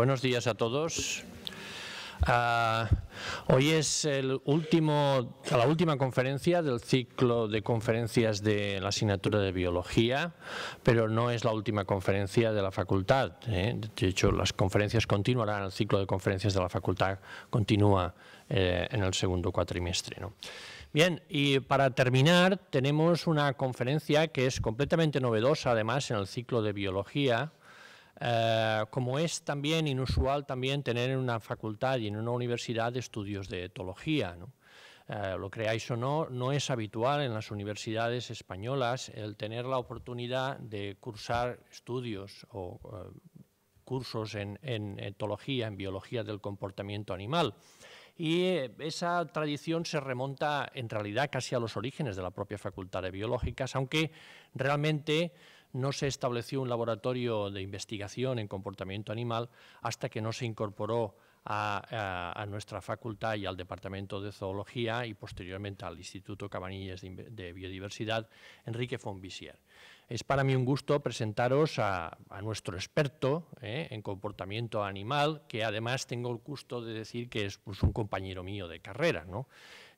Buenos días a todos. Ah, hoy es la última conferencia del ciclo de conferencias de la asignatura de biología, pero no es la última conferencia de la facultad. ¿eh? De hecho, las conferencias continuarán, el ciclo de conferencias de la facultad continúa eh, en el segundo cuatrimestre. Bien, y para terminar, tenemos una conferencia que es completamente novedosa, además, en el ciclo de biología eh, como es también inusual también tener en una facultad y en una universidad estudios de etología. Eh, lo creáis o no, no es habitual en las universidades españolas el tener la oportunidad de cursar estudios o eh, cursos en, etología, en biología del comportamiento animal. Y esa tradición se remonta en realidad casi a los orígenes de la propia Facultad de Biológicas, aunque realmente no se estableció un laboratorio de investigación en comportamiento animal hasta que no se incorporó a, nuestra facultad y al Departamento de Zoología y posteriormente al Instituto Cabanillas de, Biodiversidad, Enrique Fonvisier. Es para mí un gusto presentaros a, nuestro experto ¿eh? en comportamiento animal, que además tengo el gusto de decir que es pues, un compañero mío de carrera, ¿no?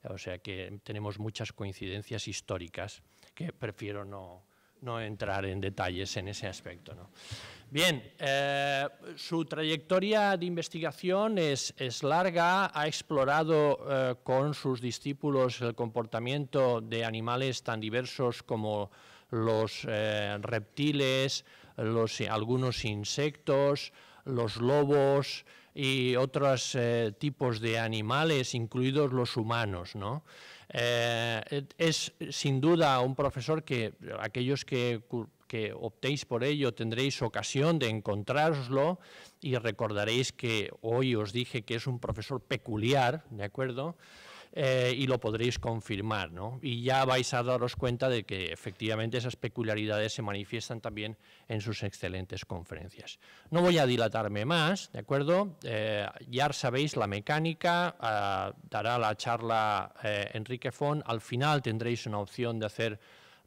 O sea que tenemos muchas coincidencias históricas que prefiero no, no entrar en detalles en ese aspecto. Bien, eh, su trayectoria de investigación es, larga, ha explorado eh, con sus discípulos el comportamiento de animales tan diversos como los eh, reptiles, los, algunos insectos, los lobos, y otros eh, tipos de animales, incluidos los humanos. ¿no? Eh, es sin duda un profesor que aquellos que, optéis por ello tendréis ocasión de encontraroslo y recordaréis que hoy os dije que es un profesor peculiar, ¿de acuerdo? Eh, y lo podréis confirmar, ¿no? Y ya vais a daros cuenta de que efectivamente esas peculiaridades se manifiestan también en sus excelentes conferencias. No voy a dilatarme más, ¿de acuerdo? Eh, ya sabéis la mecánica, ah, dará la charla eh, Enrique Fon, al final tendréis una opción de hacer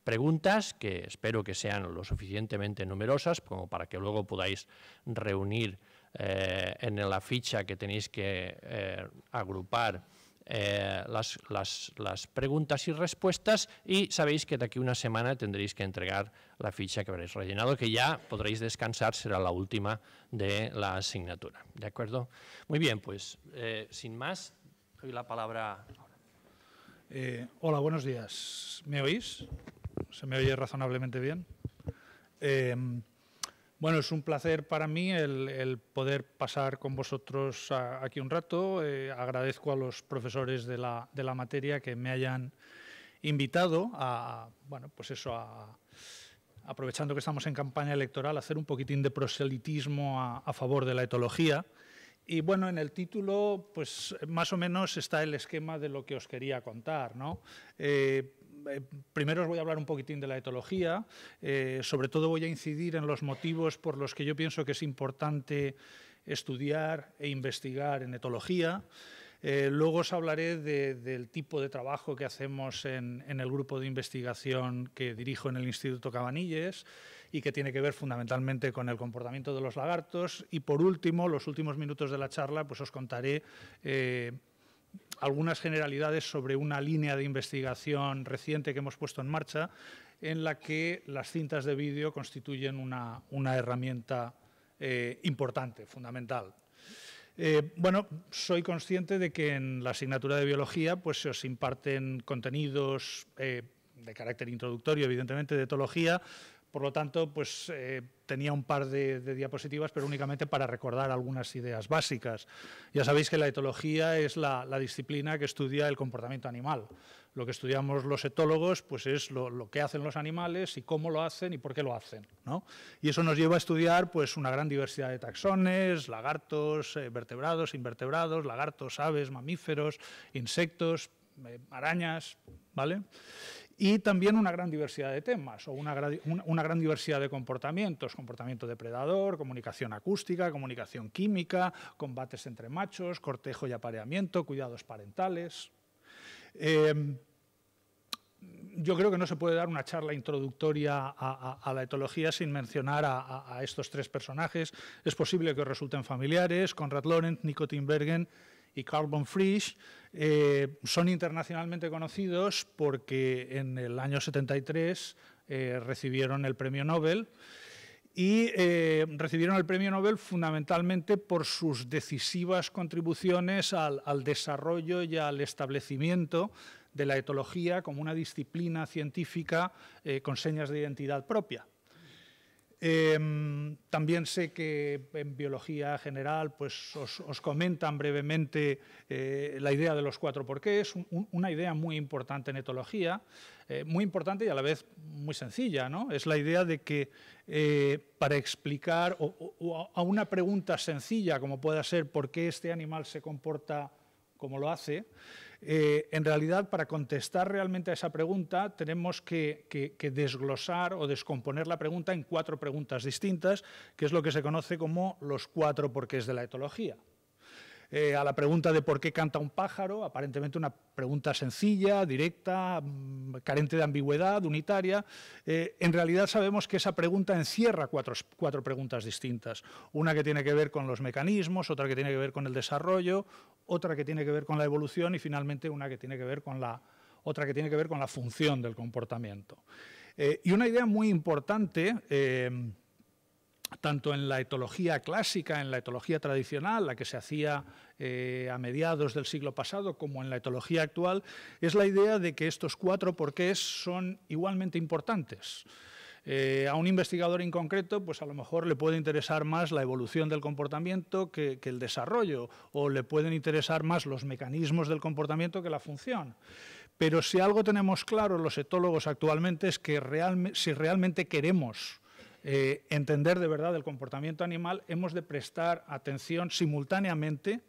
preguntas, que espero que sean lo suficientemente numerosas como para que luego podáis reunir en la ficha que tenéis que agrupar eh, las, preguntas y respuestas y sabéis que de aquí una semana tendréis que entregar la ficha que habréis rellenado, que ya podréis descansar, será la última de la asignatura. ¿De acuerdo? Muy bien, pues eh, sin más, doy la palabra. Eh, hola, buenos días. ¿Me oís? ¿Se me oye razonablemente bien? Bueno, es un placer para mí el, poder pasar con vosotros aquí un rato. Eh, agradezco a los profesores de la, materia que me hayan invitado a, bueno, pues eso, aprovechando que estamos en campaña electoral, a hacer un poquitín de proselitismo a, favor de la etología. Y bueno, en el título, pues más o menos está el esquema de lo que os quería contar, ¿no? Eh, eh, primero os voy a hablar un poquitín de la etología, eh, sobre todo voy a incidir en los motivos por los que yo pienso que es importante estudiar e investigar en etología. Eh, luego os hablaré del tipo de trabajo que hacemos en, el grupo de investigación que dirijo en el Instituto Cabanilles y que tiene que ver fundamentalmente con el comportamiento de los lagartos. Y por último, los últimos minutos de la charla, pues os contaré algunas generalidades sobre una línea de investigación reciente que hemos puesto en marcha, en la que las cintas de vídeo constituyen una, herramienta eh, importante, fundamental. Eh, bueno, soy consciente de que en la asignatura de biología pues, se os imparten contenidos eh, de carácter introductorio, evidentemente, de etología, por lo tanto, pues eh, tenía un par de, diapositivas, pero únicamente para recordar algunas ideas básicas. Ya sabéis que la etología es la, disciplina que estudia el comportamiento animal. Lo que estudiamos los etólogos pues es lo, que hacen los animales y cómo lo hacen y por qué lo hacen. ¿no? Y eso nos lleva a estudiar pues, una gran diversidad de taxones, lagartos, eh, vertebrados, invertebrados, lagartos, aves, mamíferos, insectos, eh, arañas, ¿vale? y también una gran diversidad de temas o una, gran diversidad de comportamientos, comportamiento depredador, comunicación acústica, comunicación química, combates entre machos, cortejo y apareamiento, cuidados parentales. Em, yo creo que no se puede dar una charla introductoria a, la etología sin mencionar a, estos tres personajes. Es posible que resulten familiares, Conrad Lorenz, Nicotin Bergen y Carl von Frisch eh, son internacionalmente conocidos porque en el año 73 eh, recibieron el premio Nobel y eh, recibieron el premio Nobel fundamentalmente por sus decisivas contribuciones al, desarrollo y al establecimiento de la etología como una disciplina científica con señas de identidad propia. Em, también sé que en biología general pues, os, comentan brevemente eh, la idea de los cuatro porqués, es una idea muy importante en etología, eh, muy importante y a la vez muy sencilla. ¿no? Es la idea de que eh, para explicar a una pregunta sencilla como pueda ser por qué este animal se comporta como lo hace, eh, en realidad, para contestar realmente a esa pregunta, tenemos que, que, desglosar o descomponer la pregunta en cuatro preguntas distintas, que es lo que se conoce como los cuatro porqués de la etología. Eh, a la pregunta de por qué canta un pájaro, aparentemente una pregunta sencilla, directa, mm, carente de ambigüedad, unitaria. Eh, en realidad sabemos que esa pregunta encierra cuatro, preguntas distintas. Una que tiene que ver con los mecanismos, otra que tiene que ver con el desarrollo, otra que tiene que ver con la evolución y finalmente una que tiene que ver con la otra que tiene que ver con la función del comportamiento. Eh, y una idea muy importante tanto en la etología clásica, en la etología tradicional, la que se hacía eh, a mediados del siglo pasado, como en la etología actual, es la idea de que estos cuatro porqués son igualmente importantes. Eh, a un investigador en concreto, pues a lo mejor le puede interesar más la evolución del comportamiento que, el desarrollo, o le pueden interesar más los mecanismos del comportamiento que la función. Pero si algo tenemos claro los etólogos actualmente es que si realmente queremos eh, entender de verdad el comportamiento animal, hemos de prestar atención simultáneamente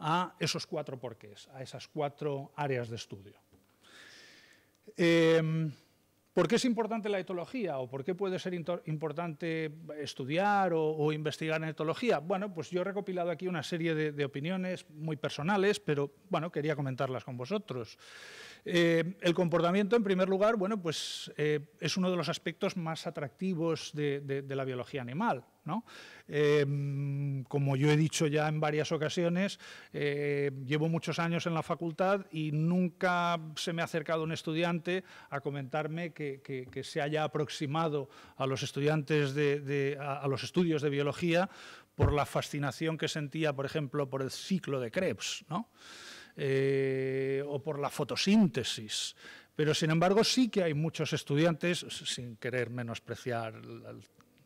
a esos cuatro porqués, a esas cuatro áreas de estudio. Em, ¿Por qué es importante la etología o por qué puede ser importante estudiar o, investigar en etología? Bueno, pues yo he recopilado aquí una serie de, de opiniones muy personales, pero bueno, quería comentarlas con vosotros. Eh, el comportamiento, en primer lugar, bueno, pues eh, es uno de los aspectos más atractivos de, la biología animal. ¿no? Em, como yo he dicho ya en varias ocasiones, eh, llevo muchos años en la facultad y nunca se me ha acercado un estudiante a comentarme que, se haya aproximado a los estudiantes de, los estudios de biología por la fascinación que sentía, por ejemplo, por el ciclo de Krebs. ¿no? Eh, o por la fotosíntesis. Pero sin embargo sí que hay muchos estudiantes, sin querer menospreciar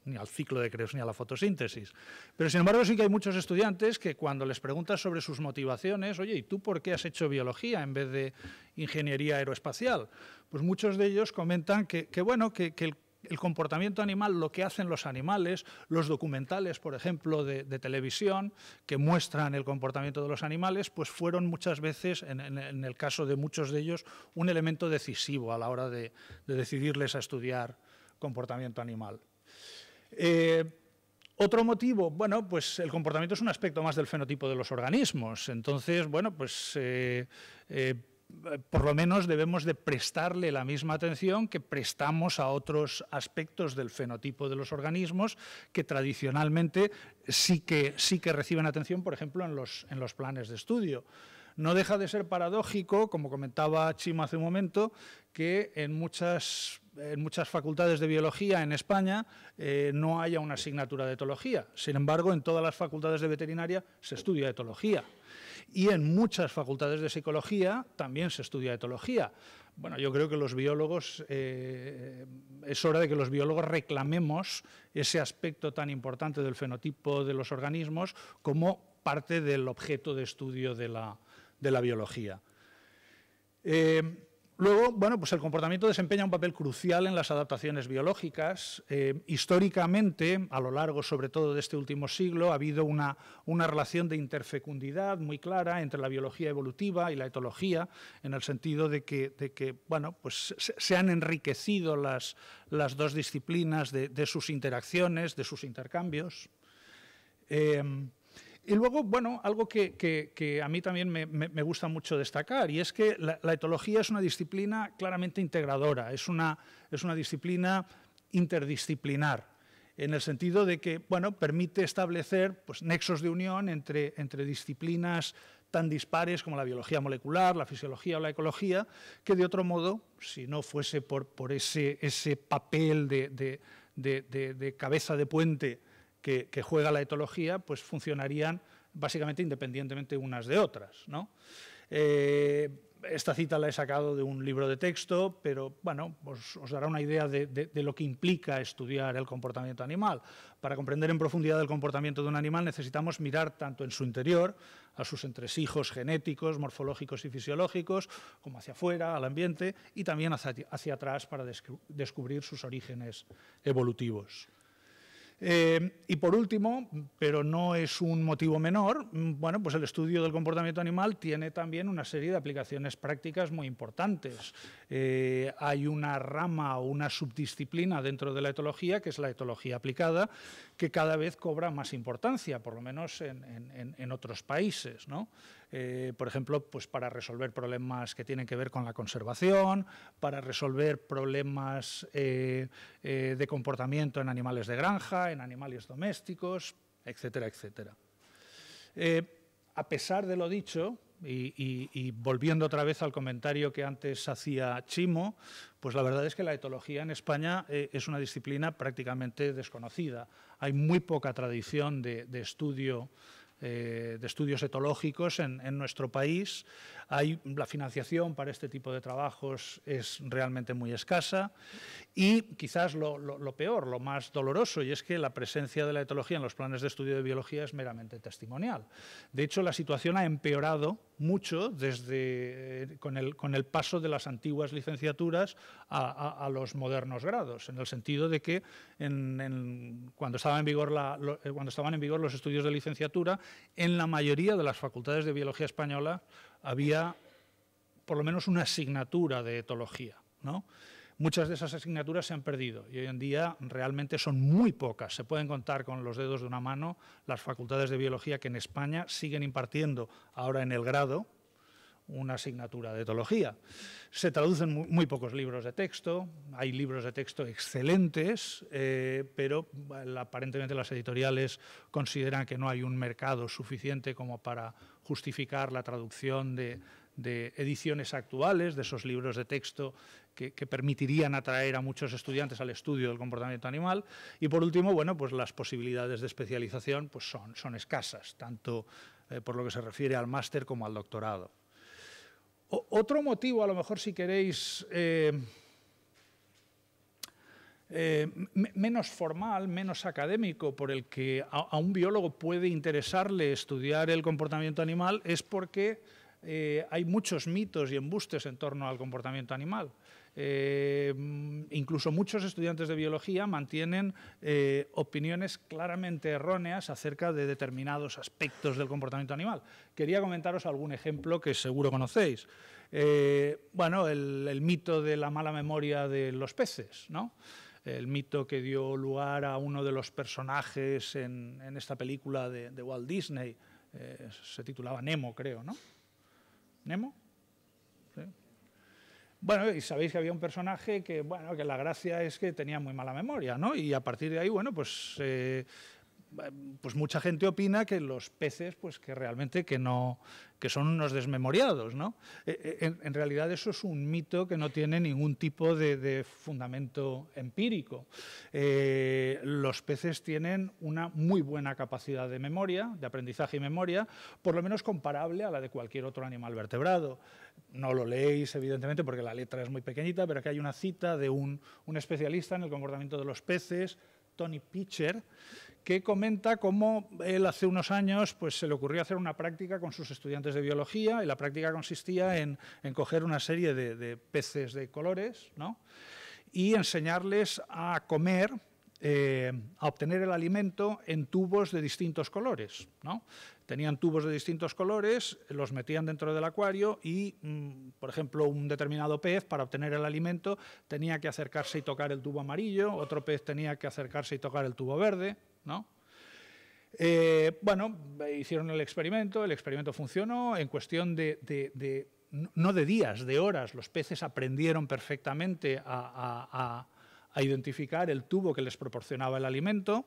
ni al ciclo de creos ni a la fotosíntesis. Pero sin embargo sí que hay muchos estudiantes que cuando les preguntas sobre sus motivaciones, oye, ¿y tú por qué has hecho biología en vez de ingeniería aeroespacial? Pues muchos de ellos comentan que, bueno, que, que el el comportamiento animal, lo que hacen los animales, los documentales, por ejemplo, de, televisión, que muestran el comportamiento de los animales, pues fueron muchas veces, en, el caso de muchos de ellos, un elemento decisivo a la hora de, decidirles a estudiar comportamiento animal. Eh, otro motivo, bueno, pues el comportamiento es un aspecto más del fenotipo de los organismos. Entonces, bueno, pues eh, eh, por lo menos debemos de prestarle la misma atención que prestamos a otros aspectos del fenotipo de los organismos que tradicionalmente sí que, reciben atención, por ejemplo, en los, planes de estudio. No deja de ser paradójico, como comentaba Chima hace un momento, que en muchas, facultades de biología en España eh, no haya una asignatura de etología. Sin embargo, en todas las facultades de veterinaria se estudia etología y en muchas facultades de psicología también se estudia etología. Bueno, yo creo que los biólogos, eh, es hora de que los biólogos reclamemos ese aspecto tan importante del fenotipo de los organismos como parte del objeto de estudio de la, biología. Eh, Luego, bueno, pues el comportamiento desempeña un papel crucial en las adaptaciones biológicas. Eh, históricamente, a lo largo sobre todo de este último siglo, ha habido una, una, relación de interfecundidad muy clara entre la biología evolutiva y la etología, en el sentido de que, bueno, pues se, han enriquecido las, las dos disciplinas de, sus interacciones, de sus intercambios. Eh, y luego, bueno, algo que, a mí también me, gusta mucho destacar, y es que la, etología es una disciplina claramente integradora, es una, disciplina interdisciplinar, en el sentido de que, bueno, permite establecer pues, nexos de unión entre, disciplinas tan dispares como la biología molecular, la fisiología o la ecología, que de otro modo, si no fuese por, ese, papel de cabeza de puente, que, juega la etología, pues funcionarían básicamente independientemente unas de otras. Eh, esta cita la he sacado de un libro de texto, pero bueno, os, dará una idea de, lo que implica estudiar el comportamiento animal. Para comprender en profundidad el comportamiento de un animal necesitamos mirar tanto en su interior, a sus entresijos genéticos, morfológicos y fisiológicos, como hacia afuera, al ambiente, y también hacia atrás para descubrir sus orígenes evolutivos. Eh, y por último, pero no es un motivo menor, bueno, pues el estudio del comportamiento animal tiene también una serie de aplicaciones prácticas muy importantes. Eh, hay una rama o una subdisciplina dentro de la etología, que es la etología aplicada, que cada vez cobra más importancia, por lo menos en, en otros países, ¿no? Eh, por ejemplo, pues para resolver problemas que tienen que ver con la conservación, para resolver problemas eh, eh, de comportamiento en animales de granja, en animales domésticos, etcétera, etcétera. a pesar de lo dicho, y, volviendo otra vez al comentario que antes hacía Chimo, pues la verdad es que la etología en España es una disciplina prácticamente desconocida. Hay muy poca tradición de, de estudio eh, de estudios etológicos en, nuestro país. Hay, la financiación para este tipo de trabajos es realmente muy escasa y quizás lo, lo, peor, lo más doloroso, y es que la presencia de la etología en los planes de estudio de biología es meramente testimonial. De hecho, la situación ha empeorado mucho desde, eh, con, el, paso de las antiguas licenciaturas a, los modernos grados, en el sentido de que cuando, en vigor eh, cuando estaban en vigor los estudios de licenciatura, en la mayoría de las facultades de biología española había por lo menos una asignatura de etología. ¿no? Muchas de esas asignaturas se han perdido y hoy en día realmente son muy pocas. Se pueden contar con los dedos de una mano las facultades de biología que en España siguen impartiendo ahora en el grado una asignatura de etología. Se traducen muy, pocos libros de texto, hay libros de texto excelentes, eh, pero aparentemente las editoriales consideran que no hay un mercado suficiente como para justificar la traducción de de ediciones actuales, de esos libros de texto que, permitirían atraer a muchos estudiantes al estudio del comportamiento animal. Y por último, bueno, pues las posibilidades de especialización pues son, son escasas, tanto eh, por lo que se refiere al máster como al doctorado. otro motivo, a lo mejor si queréis... Eh, eh, menos formal, menos académico, por el que a, un biólogo puede interesarle estudiar el comportamiento animal, es porque eh, hay muchos mitos y embustes en torno al comportamiento animal. Eh, incluso muchos estudiantes de biología mantienen eh, opiniones claramente erróneas acerca de determinados aspectos del comportamiento animal. Quería comentaros algún ejemplo que seguro conocéis. bueno, el, mito de la mala memoria de los peces, ¿no? el mito que dio lugar a uno de los personajes en, esta película de, Walt Disney, se titulaba Nemo, creo, ¿no? Nemo. Bueno, y sabéis que había un personaje que, bueno, que la gracia es que tenía muy mala memoria, ¿no? Y a partir de ahí, bueno, pues eh, pues mucha gente opina que los peces, pues que realmente que no, son unos desmemoriados, ¿no? Eh, eh, en, realidad eso es un mito que no tiene ningún tipo de, fundamento empírico. Eh, los peces tienen una muy buena capacidad de memoria, de aprendizaje y memoria, por lo menos comparable a la de cualquier otro animal vertebrado. No lo leéis, evidentemente, porque la letra es muy pequeñita, pero aquí hay una cita de un, un especialista en el comportamiento de los peces, Tony Pitcher, que comenta cómo él hace unos años pues, se le ocurrió hacer una práctica con sus estudiantes de biología y la práctica consistía en, coger una serie de, peces de colores ¿no? y enseñarles a comer eh, a obtener el alimento en tubos de distintos colores. ¿no? Tenían tubos de distintos colores, los metían dentro del acuario y, mm, por ejemplo, un determinado pez para obtener el alimento tenía que acercarse y tocar el tubo amarillo, otro pez tenía que acercarse y tocar el tubo verde, ¿no? Eh, bueno, hicieron el experimento, el experimento funcionó, en cuestión de, no de días, de horas, los peces aprendieron perfectamente a, identificar el tubo que les proporcionaba el alimento.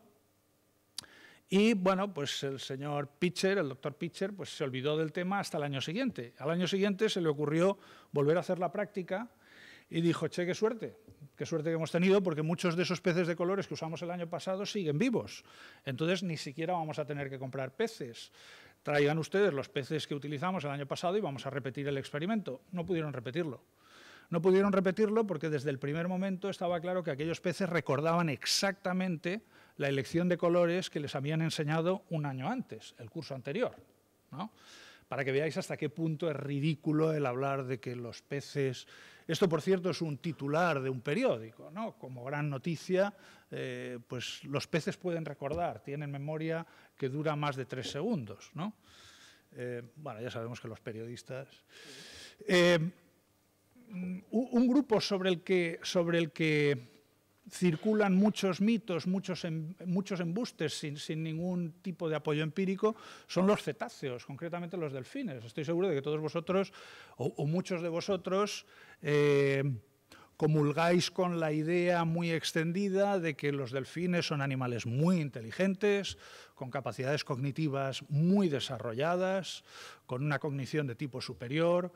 Y bueno, pues el señor Pitcher, el doctor Pitcher, pues se olvidó del tema hasta el año siguiente. Al año siguiente se le ocurrió volver a hacer la práctica y dijo, che, qué suerte, qué suerte que hemos tenido, porque muchos de esos peces de colores que usamos el año pasado siguen vivos. Entonces ni siquiera vamos a tener que comprar peces. Traigan ustedes los peces que utilizamos el año pasado y vamos a repetir el experimento. No pudieron repetirlo. No pudieron repetirlo porque desde el primer momento estaba claro que aquellos peces recordaban exactamente la elección de colores que les habían enseñado un año antes, el curso anterior. ¿no? para que veáis hasta qué punto es ridículo el hablar de que los peces... Esto, por cierto, es un titular de un periódico, ¿no? Como gran noticia, eh, pues los peces pueden recordar, tienen memoria que dura más de tres segundos, ¿no? Eh, bueno, ya sabemos que los periodistas... Eh, un, grupo sobre el que, sobre el que circulan muchos mitos, muchos, em, muchos embustes sin, ningún tipo de apoyo empírico, son los cetáceos, concretamente los delfines. Estoy seguro de que todos vosotros, o, muchos de vosotros, eh, comulgáis con la idea muy extendida de que los delfines son animales muy inteligentes, con capacidades cognitivas muy desarrolladas, con una cognición de tipo superior,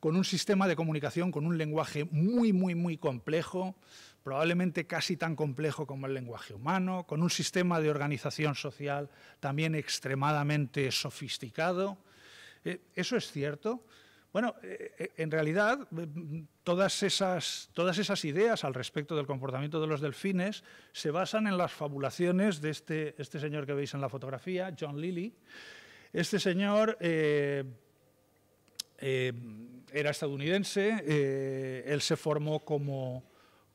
con un sistema de comunicación, con un lenguaje muy, muy, muy complejo probablemente casi tan complejo como el lenguaje humano, con un sistema de organización social también extremadamente sofisticado. Eh, ¿Eso es cierto? Bueno, eh, eh, en realidad mm, todas esas, todas esas ideas al respecto del comportamiento de los delfines se basan en las fabulaciones de este, este señor que veis en la fotografía, John Lilly. Este señor era estadounidense, él se formó como,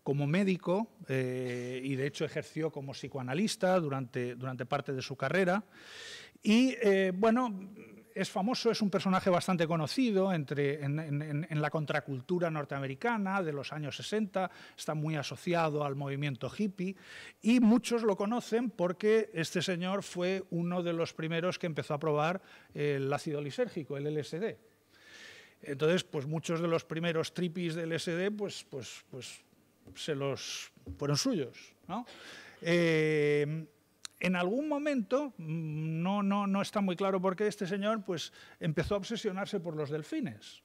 como médico eh, y de hecho ejerció como psicoanalista durante, durante parte de su carrera. Y eh, bueno, es famoso, es un personaje bastante conocido entre, en, la contracultura norteamericana de los años 60, está muy asociado al movimiento hippie y muchos lo conocen porque este señor fue uno de los primeros que empezó a probar el ácido lisérgico, el LSD. Entonces, pues muchos de los primeros tripis del LSD, pues, pues, pues se los fueron suyos. Eh, en algún momento, mm, no, no, no está muy claro por qué este señor pues, empezó a obsesionarse por los delfines.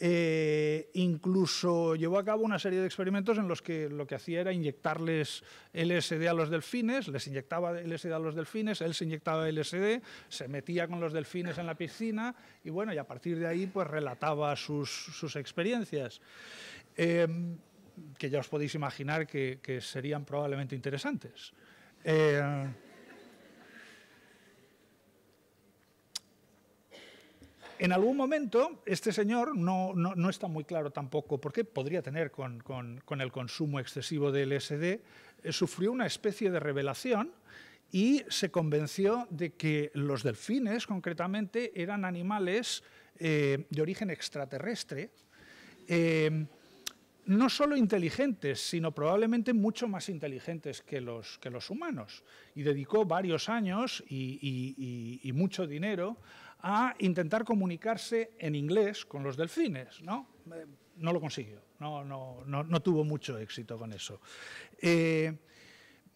Eh, incluso llevó a cabo una serie de experimentos en los que lo que hacía era inyectarles LSD a los delfines, les inyectaba LSD a los delfines, él se inyectaba LSD, se metía con los delfines en la piscina y bueno, y a partir de ahí pues relataba sus, experiencias. Eh, que ya os podéis imaginar que, serían probablemente interesantes. Eh, en algún momento, este señor no, no, no, está muy claro tampoco por qué podría tener con, con, el consumo excesivo de LSD, eh, sufrió una especie de revelación y se convenció de que los delfines, concretamente, eran animales eh, de origen extraterrestre no solo inteligentes, sino probablemente mucho más inteligentes que los, humanos. Y dedicó varios años y, mucho dinero a intentar comunicarse en inglés con los delfines. No, eh, lo consiguió, no, tuvo mucho éxito con eso. Eh,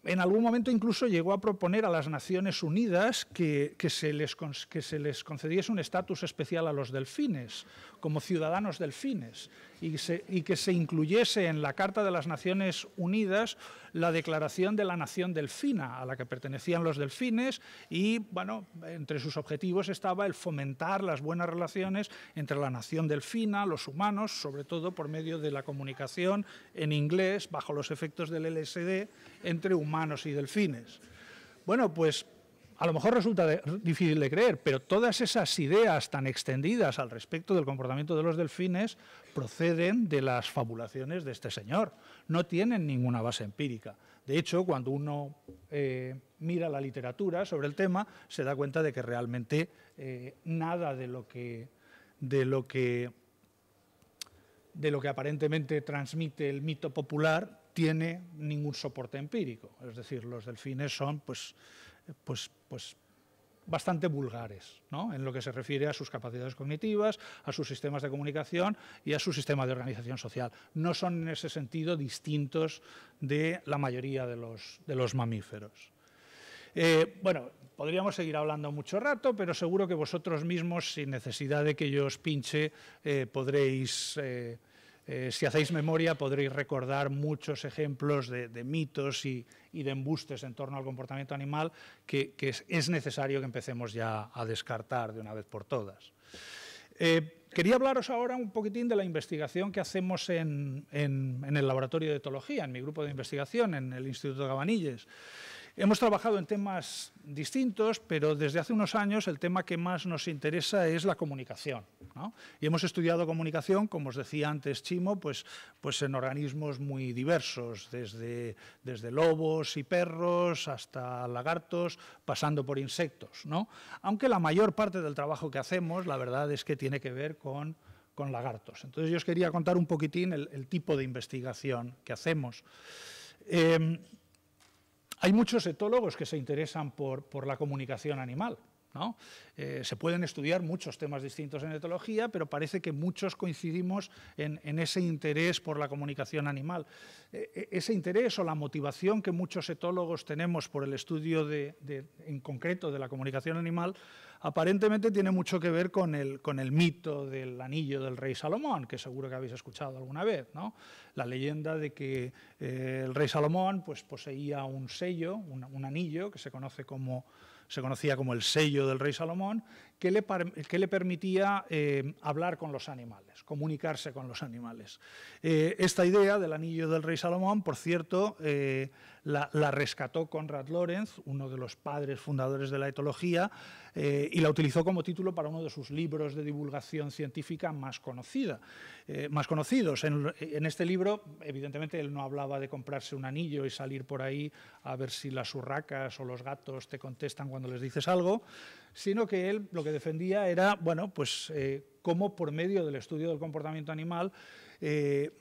en algún momento incluso llegó a proponer a las Naciones Unidas que, se, les, que se, les, concediese un estatus especial a los delfines, como ciudadanos delfines, y, y, que se incluyese en la Carta de las Naciones Unidas la declaración de la nación delfina, a la que pertenecían los delfines, y bueno, entre sus objetivos estaba el fomentar las buenas relaciones entre la nación delfina, los humanos, sobre todo por medio de la comunicación en inglés, bajo los efectos del LSD, entre humanos humanos y delfines. Bueno, pues a lo mejor resulta difícil de creer, pero todas esas ideas tan extendidas al respecto del comportamiento de los delfines proceden de las fabulaciones de este señor. No tienen ninguna base empírica. De hecho, cuando uno eh, mira la literatura sobre el tema, se da cuenta de que realmente eh, nada de lo que, de lo que de lo que aparentemente transmite el mito popular tiene ningún soporte empírico. Es decir, los delfines son pues, pues, pues bastante vulgares en lo que se refiere a sus capacidades cognitivas, a sus sistemas de comunicación y a su sistema de organización social. No son en ese sentido distintos de la mayoría de los, mamíferos. Eh, bueno, podríamos seguir hablando mucho rato, pero seguro que vosotros mismos, sin necesidad de que yo os pinche, eh, podréis... Eh, eh, si hacéis memoria podréis recordar muchos ejemplos de, mitos y, de embustes en torno al comportamiento animal que, es, necesario que empecemos ya a descartar de una vez por todas. Eh, quería hablaros ahora un poquitín de la investigación que hacemos en, el laboratorio de etología, en mi grupo de investigación, en el Instituto de Hemos trabajado en temas distintos, pero desde hace unos años el tema que más nos interesa es la comunicación. Y hemos estudiado comunicación, como os decía antes Chimo, pues, pues en organismos muy diversos, desde, desde lobos y perros hasta lagartos, pasando por insectos. ¿no? Aunque la mayor parte del trabajo que hacemos, la verdad es que tiene que ver con con lagartos. Entonces yo os quería contar un poquitín el, tipo de investigación que hacemos. Em, hay muchos etólogos que se interesan por, la comunicación animal. ¿no? Eh, se pueden estudiar muchos temas distintos en etología, pero parece que muchos coincidimos en, ese interés por la comunicación animal. Eh, eh, ese interés o la motivación que muchos etólogos tenemos por el estudio de, en concreto de la comunicación animal, aparentemente tiene mucho que ver con el, mito del anillo del rey Salomón, que seguro que habéis escuchado alguna vez, ¿no? La leyenda de que el rey Salomón pues, poseía un sello, un anillo que se conoce como se conocía como el sello del rey Salomón que le, permitía eh, hablar con los animales, comunicarse con los animales. Eh, esta idea del anillo del rey Salomón, por cierto, eh, la, rescató Conrad Lorenz, uno de los padres fundadores de la etología, y la utilizó como título para uno de sus libros de divulgación científica más, conocida, más conocidos. En, en este libro, evidentemente, él no hablaba de comprarse un anillo y salir por ahí a ver si las urracas o los gatos te contestan cuando les dices algo, sino que él lo que defendía era, bueno, pues eh, cómo por medio del estudio del comportamiento animal eh,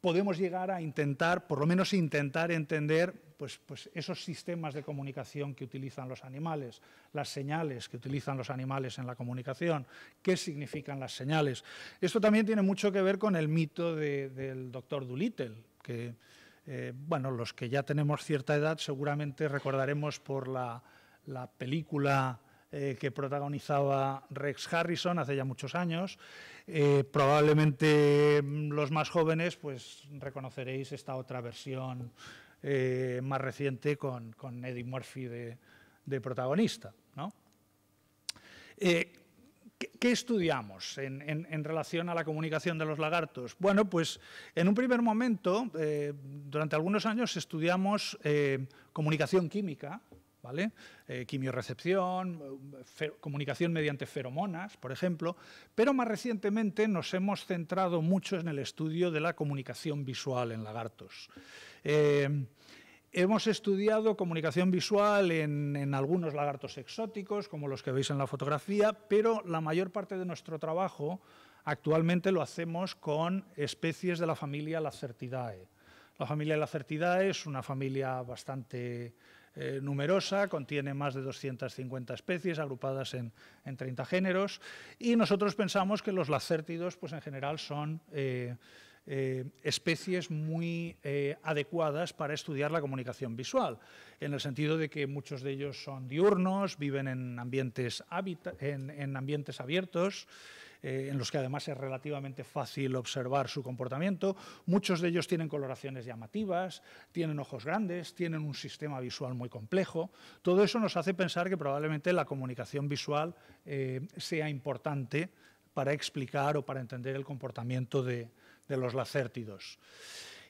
podemos llegar a intentar, por lo menos intentar entender pues, pues, esos sistemas de comunicación que utilizan los animales, las señales que utilizan los animales en la comunicación, qué significan las señales. Esto también tiene mucho que ver con el mito del doctor Doolittle, que, eh, bueno, los que ya tenemos cierta edad seguramente recordaremos por la película eh, que protagonizaba Rex Harrison hace ya muchos años. Eh, probablemente mm, los más jóvenes pues reconoceréis esta otra versión eh, más reciente con, Eddie Murphy de, protagonista. ¿Qué estudiamos en, relación a la comunicación de los lagartos? Bueno, pues en un primer momento, durante algunos años estudiamos comunicación química, ¿vale? Eh, comunicación mediante feromonas, por ejemplo, pero más recientemente nos hemos centrado mucho en el estudio de la comunicación visual en lagartos. Eh, hemos estudiado comunicación visual en, en, algunos lagartos exóticos, como los que veis en la fotografía, pero la mayor parte de nuestro trabajo actualmente lo hacemos con especies de la familia Lacertidae. La familia Lacertidae es una familia bastante eh, numerosa, contiene más de 250 especies agrupadas en, 30 géneros y nosotros pensamos que los lacértidos pues en general son eh, eh, especies muy adecuadas para estudiar la comunicación visual, en el sentido de que muchos de ellos son diurnos, viven en ambientes, en, en ambientes abiertos, eh, en los que además es relativamente fácil observar su comportamiento. Muchos de ellos tienen coloraciones llamativas, tienen ojos grandes, tienen un sistema visual muy complejo. Todo eso nos hace pensar que probablemente la comunicación visual eh, sea importante para explicar o para entender el comportamiento de, los lacértidos.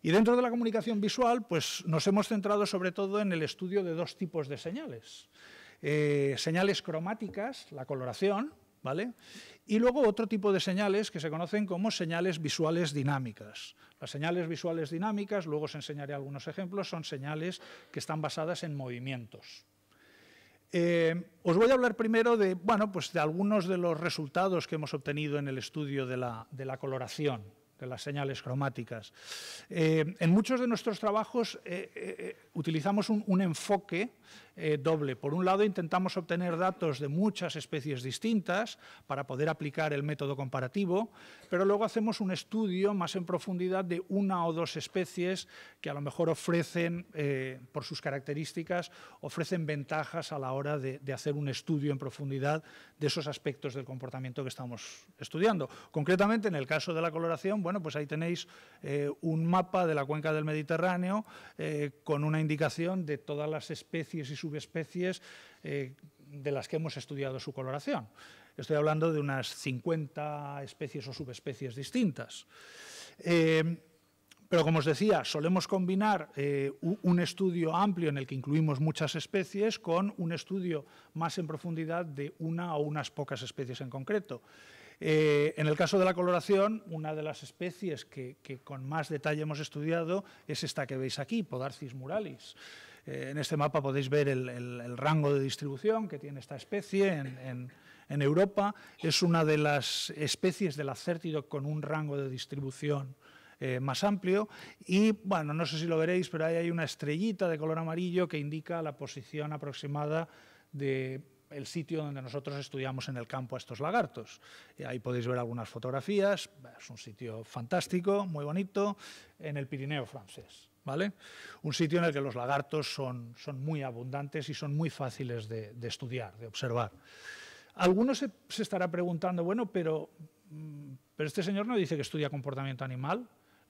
Y dentro de la comunicación visual, pues nos hemos centrado sobre todo en el estudio de dos tipos de señales. Eh, señales cromáticas, la coloración, y luego otro tipo de señales que se conocen como señales visuales dinámicas. Las señales visuales dinámicas, luego os enseñaré algunos ejemplos, son señales que están basadas en movimientos. Eh, os voy a hablar primero pues de, algunos de los resultados que hemos obtenido en el estudio de la coloración de las señales cromáticas. Eh, en muchos de nuestros trabajos eh, eh, utilizamos un, enfoque doble. Por un lado, intentamos obtener datos de muchas especies distintas para poder aplicar el método comparativo, pero luego hacemos un estudio más en profundidad de una o dos especies que a lo mejor ofrecen, por sus características, ofrecen ventajas a la hora de hacer un estudio en profundidad de esos aspectos del comportamiento que estamos estudiando. Concretamente, en el caso de la coloración, bueno, pues ahí tenéis eh, un mapa de la cuenca del Mediterráneo eh, con una indicación de todas las especies y subespecies eh, de las que hemos estudiado su coloración. Estoy hablando de unas 50 especies o subespecies distintas. Pero como os decía, solemos combinar un estudio amplio en el que incluimos muchas especies con un estudio más en profundidad de una o unas pocas especies en concreto. Eh, en el caso de la coloración, una de las especies que, con más detalle hemos estudiado es esta que veis aquí, Podarcis muralis. Eh, en este mapa podéis ver el, rango de distribución que tiene esta especie en, Europa. Es una de las especies del acértido con un rango de distribución eh, más amplio. Y bueno, no sé si lo veréis, pero ahí hay una estrellita de color amarillo que indica la posición aproximada de el sitio donde nosotros estudiamos en el campo a estos lagartos. Eh, ahí podéis ver algunas fotografías, es un sitio fantástico, muy bonito, en el Pirineo francés. ¿Vale? Un sitio en el que los lagartos son, muy abundantes y son muy fáciles de, estudiar, de observar. Algunos se, estará preguntando, bueno, pero, mm, pero este señor no dice que estudia comportamiento animal.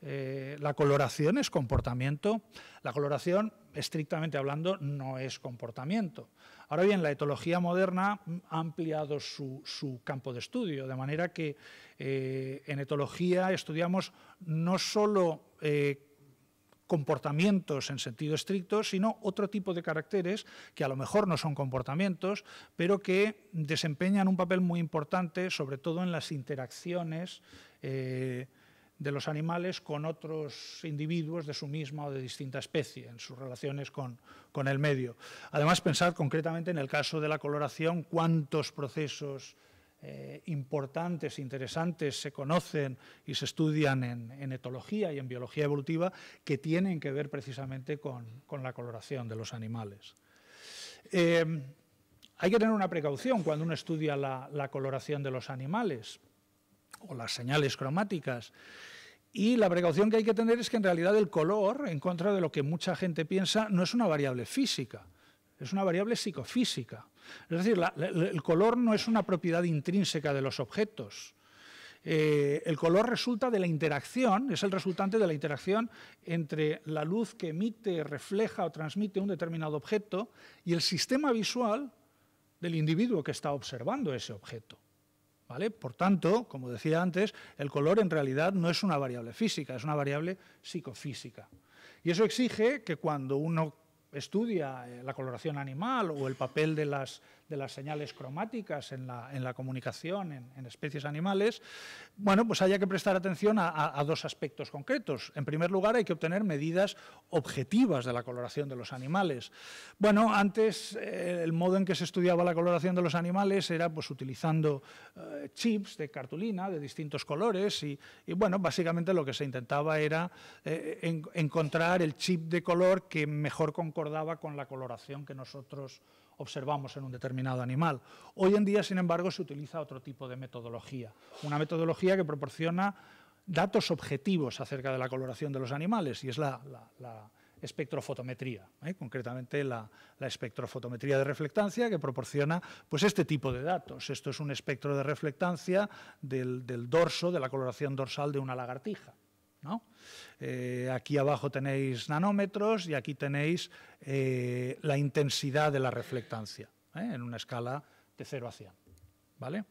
Eh, la coloración es comportamiento. La coloración, estrictamente hablando, no es comportamiento. Ahora bien, la etología moderna ha ampliado su, campo de estudio, de manera que eh, en etología estudiamos no solo eh, comportamientos en sentido estricto, sino otro tipo de caracteres que a lo mejor no son comportamientos, pero que desempeñan un papel muy importante, sobre todo en las interacciones de los animales con otros individuos de su misma o de distinta especie, en sus relaciones con, el medio. Además, pensar concretamente en el caso de la coloración, cuántos procesos eh, importantes, interesantes, se conocen y se estudian en, etología y en biología evolutiva que tienen que ver precisamente con, la coloración de los animales. Eh, hay que tener una precaución cuando uno estudia la, la coloración de los animales, o las señales cromáticas. Y la precaución que hay que tener es que en realidad el color, en contra de lo que mucha gente piensa, no es una variable física, es una variable psicofísica. Es decir, el color no es una propiedad intrínseca de los objetos. Eh, el color resulta de la interacción, es el resultante de la interacción entre la luz que emite, refleja o transmite un determinado objeto y el sistema visual del individuo que está observando ese objeto. Por tanto, como decía antes, el color en realidad no es una variable física, es una variable psicofísica. Y eso exige que cuando uno estudia eh, la coloración animal o el papel de las, de las señales cromáticas en la, comunicación en, especies animales, bueno, pues haya que prestar atención a, dos aspectos concretos. En primer lugar, hay que obtener medidas objetivas de la coloración de los animales. Bueno, antes eh, el modo en que se estudiaba la coloración de los animales era pues utilizando eh, chips de cartulina de distintos colores y, bueno, básicamente lo que se intentaba era eh, encontrar el chip de color que mejor concordaba con la coloración que nosotros observamos en un determinado animal. Hoy en día, sin embargo, se utiliza otro tipo de metodología, una metodología que proporciona datos objetivos acerca de la coloración de los animales, y es la, espectrofotometría, ¿eh? concretamente la, espectrofotometría de reflectancia que proporciona pues, este tipo de datos. Esto es un espectro de reflectancia del dorso, de la coloración dorsal de una lagartija. ¿no? Eh, aquí abajo tenéis nanómetros y aquí tenéis eh, la intensidad de la reflectancia ¿eh? en una escala de 0 a ¿vale?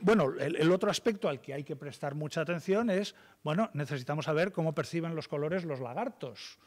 bueno, el, el, otro aspecto al que hay que prestar mucha atención es, bueno, necesitamos saber cómo perciben los colores los lagartos.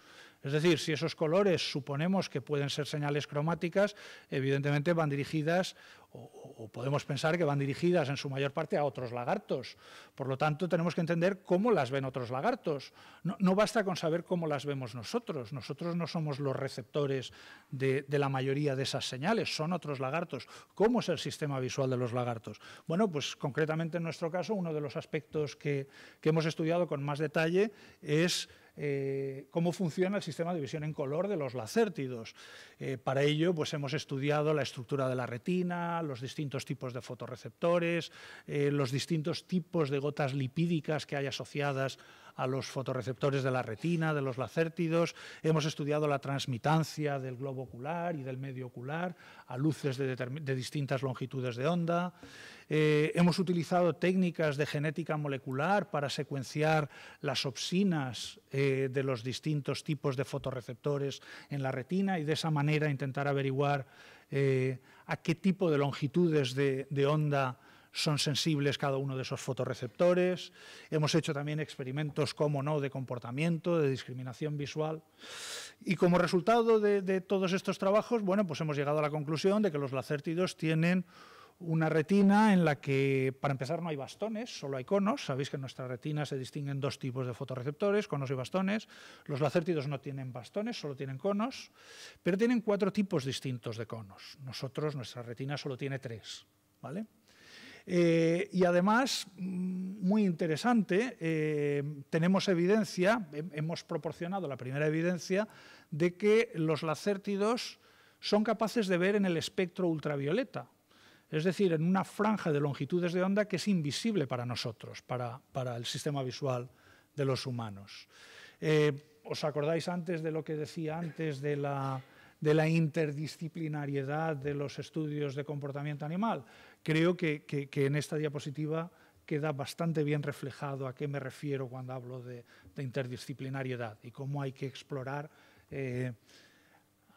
Es decir, si esos colores suponemos que pueden ser señales cromáticas, evidentemente van dirigidas, o, podemos pensar que van dirigidas en su mayor parte a otros lagartos. Por lo tanto, tenemos que entender cómo las ven otros lagartos. No, basta con saber cómo las vemos nosotros. Nosotros no somos los receptores de, la mayoría de esas señales, son otros lagartos. ¿Cómo es el sistema visual de los lagartos? Bueno, pues concretamente en nuestro caso, uno de los aspectos que hemos estudiado con más detalle es eh, cómo funciona el sistema de visión en color de los lacértidos. Eh, para ello, pues hemos estudiado la estructura de la retina, los distintos tipos de fotorreceptores, eh, los distintos tipos de gotas lipídicas que hay asociadas a los fotorreceptores de la retina, de los lacértidos, hemos estudiado la transmitancia del globo ocular y del medio ocular a luces de, distintas longitudes de onda, eh, hemos utilizado técnicas de genética molecular para secuenciar las opsinas eh, de los distintos tipos de fotorreceptores en la retina y de esa manera intentar averiguar eh, a qué tipo de longitudes de onda son sensibles cada uno de esos fotorreceptores. Hemos hecho también experimentos, como no, de comportamiento, de discriminación visual. Y como resultado de, todos estos trabajos, bueno, pues hemos llegado a la conclusión de que los lacértidos tienen una retina en la que, para empezar, no hay bastones, solo hay conos. Sabéis que en nuestra retina se distinguen dos tipos de fotorreceptores, conos y bastones. Los lacértidos no tienen bastones, solo tienen conos, pero tienen cuatro tipos distintos de conos. Nosotros, nuestra retina solo tiene tres. ¿vale? Eh, y además, mm, muy interesante, eh, tenemos evidencia, hemos proporcionado la primera evidencia de que los lacértidos son capaces de ver en el espectro ultravioleta, es decir, en una franja de longitudes de onda que es invisible para nosotros, para, el sistema visual de los humanos. Eh, ¿Os acordáis antes de lo que decía antes de la de la interdisciplinariedad de los estudios de comportamiento animal. Creo que, en esta diapositiva queda bastante bien reflejado a qué me refiero cuando hablo de, interdisciplinariedad y cómo hay que explorar eh,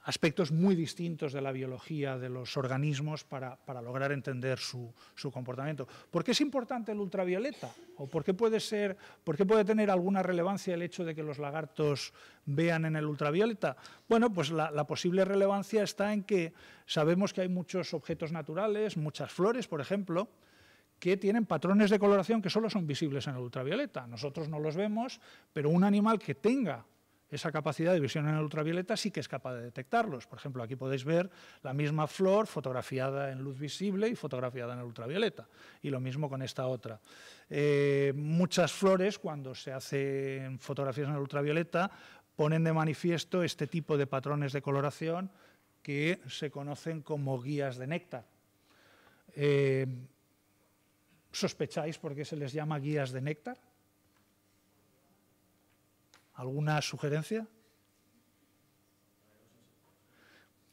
aspectos muy distintos de la biología de los organismos para, lograr entender su, comportamiento. ¿Por qué es importante el ultravioleta? ¿O por qué, puede ser, puede tener alguna relevancia el hecho de que los lagartos vean en el ultravioleta? Bueno, pues la, la posible relevancia está en que sabemos que hay muchos objetos naturales, muchas flores, por ejemplo, que tienen patrones de coloración que solo son visibles en el ultravioleta. Nosotros no los vemos, pero un animal que tenga esa capacidad de visión en el ultravioleta sí que es capaz de detectarlos. Por ejemplo, aquí podéis ver la misma flor fotografiada en luz visible y fotografiada en el ultravioleta. Y lo mismo con esta otra. Eh, muchas flores, cuando se hacen fotografías en el ultravioleta, ponen de manifiesto este tipo de patrones de coloración que se conocen como guías de néctar. Eh, ¿Sospecháis por qué se les llama guías de néctar? ¿Alguna sugerencia?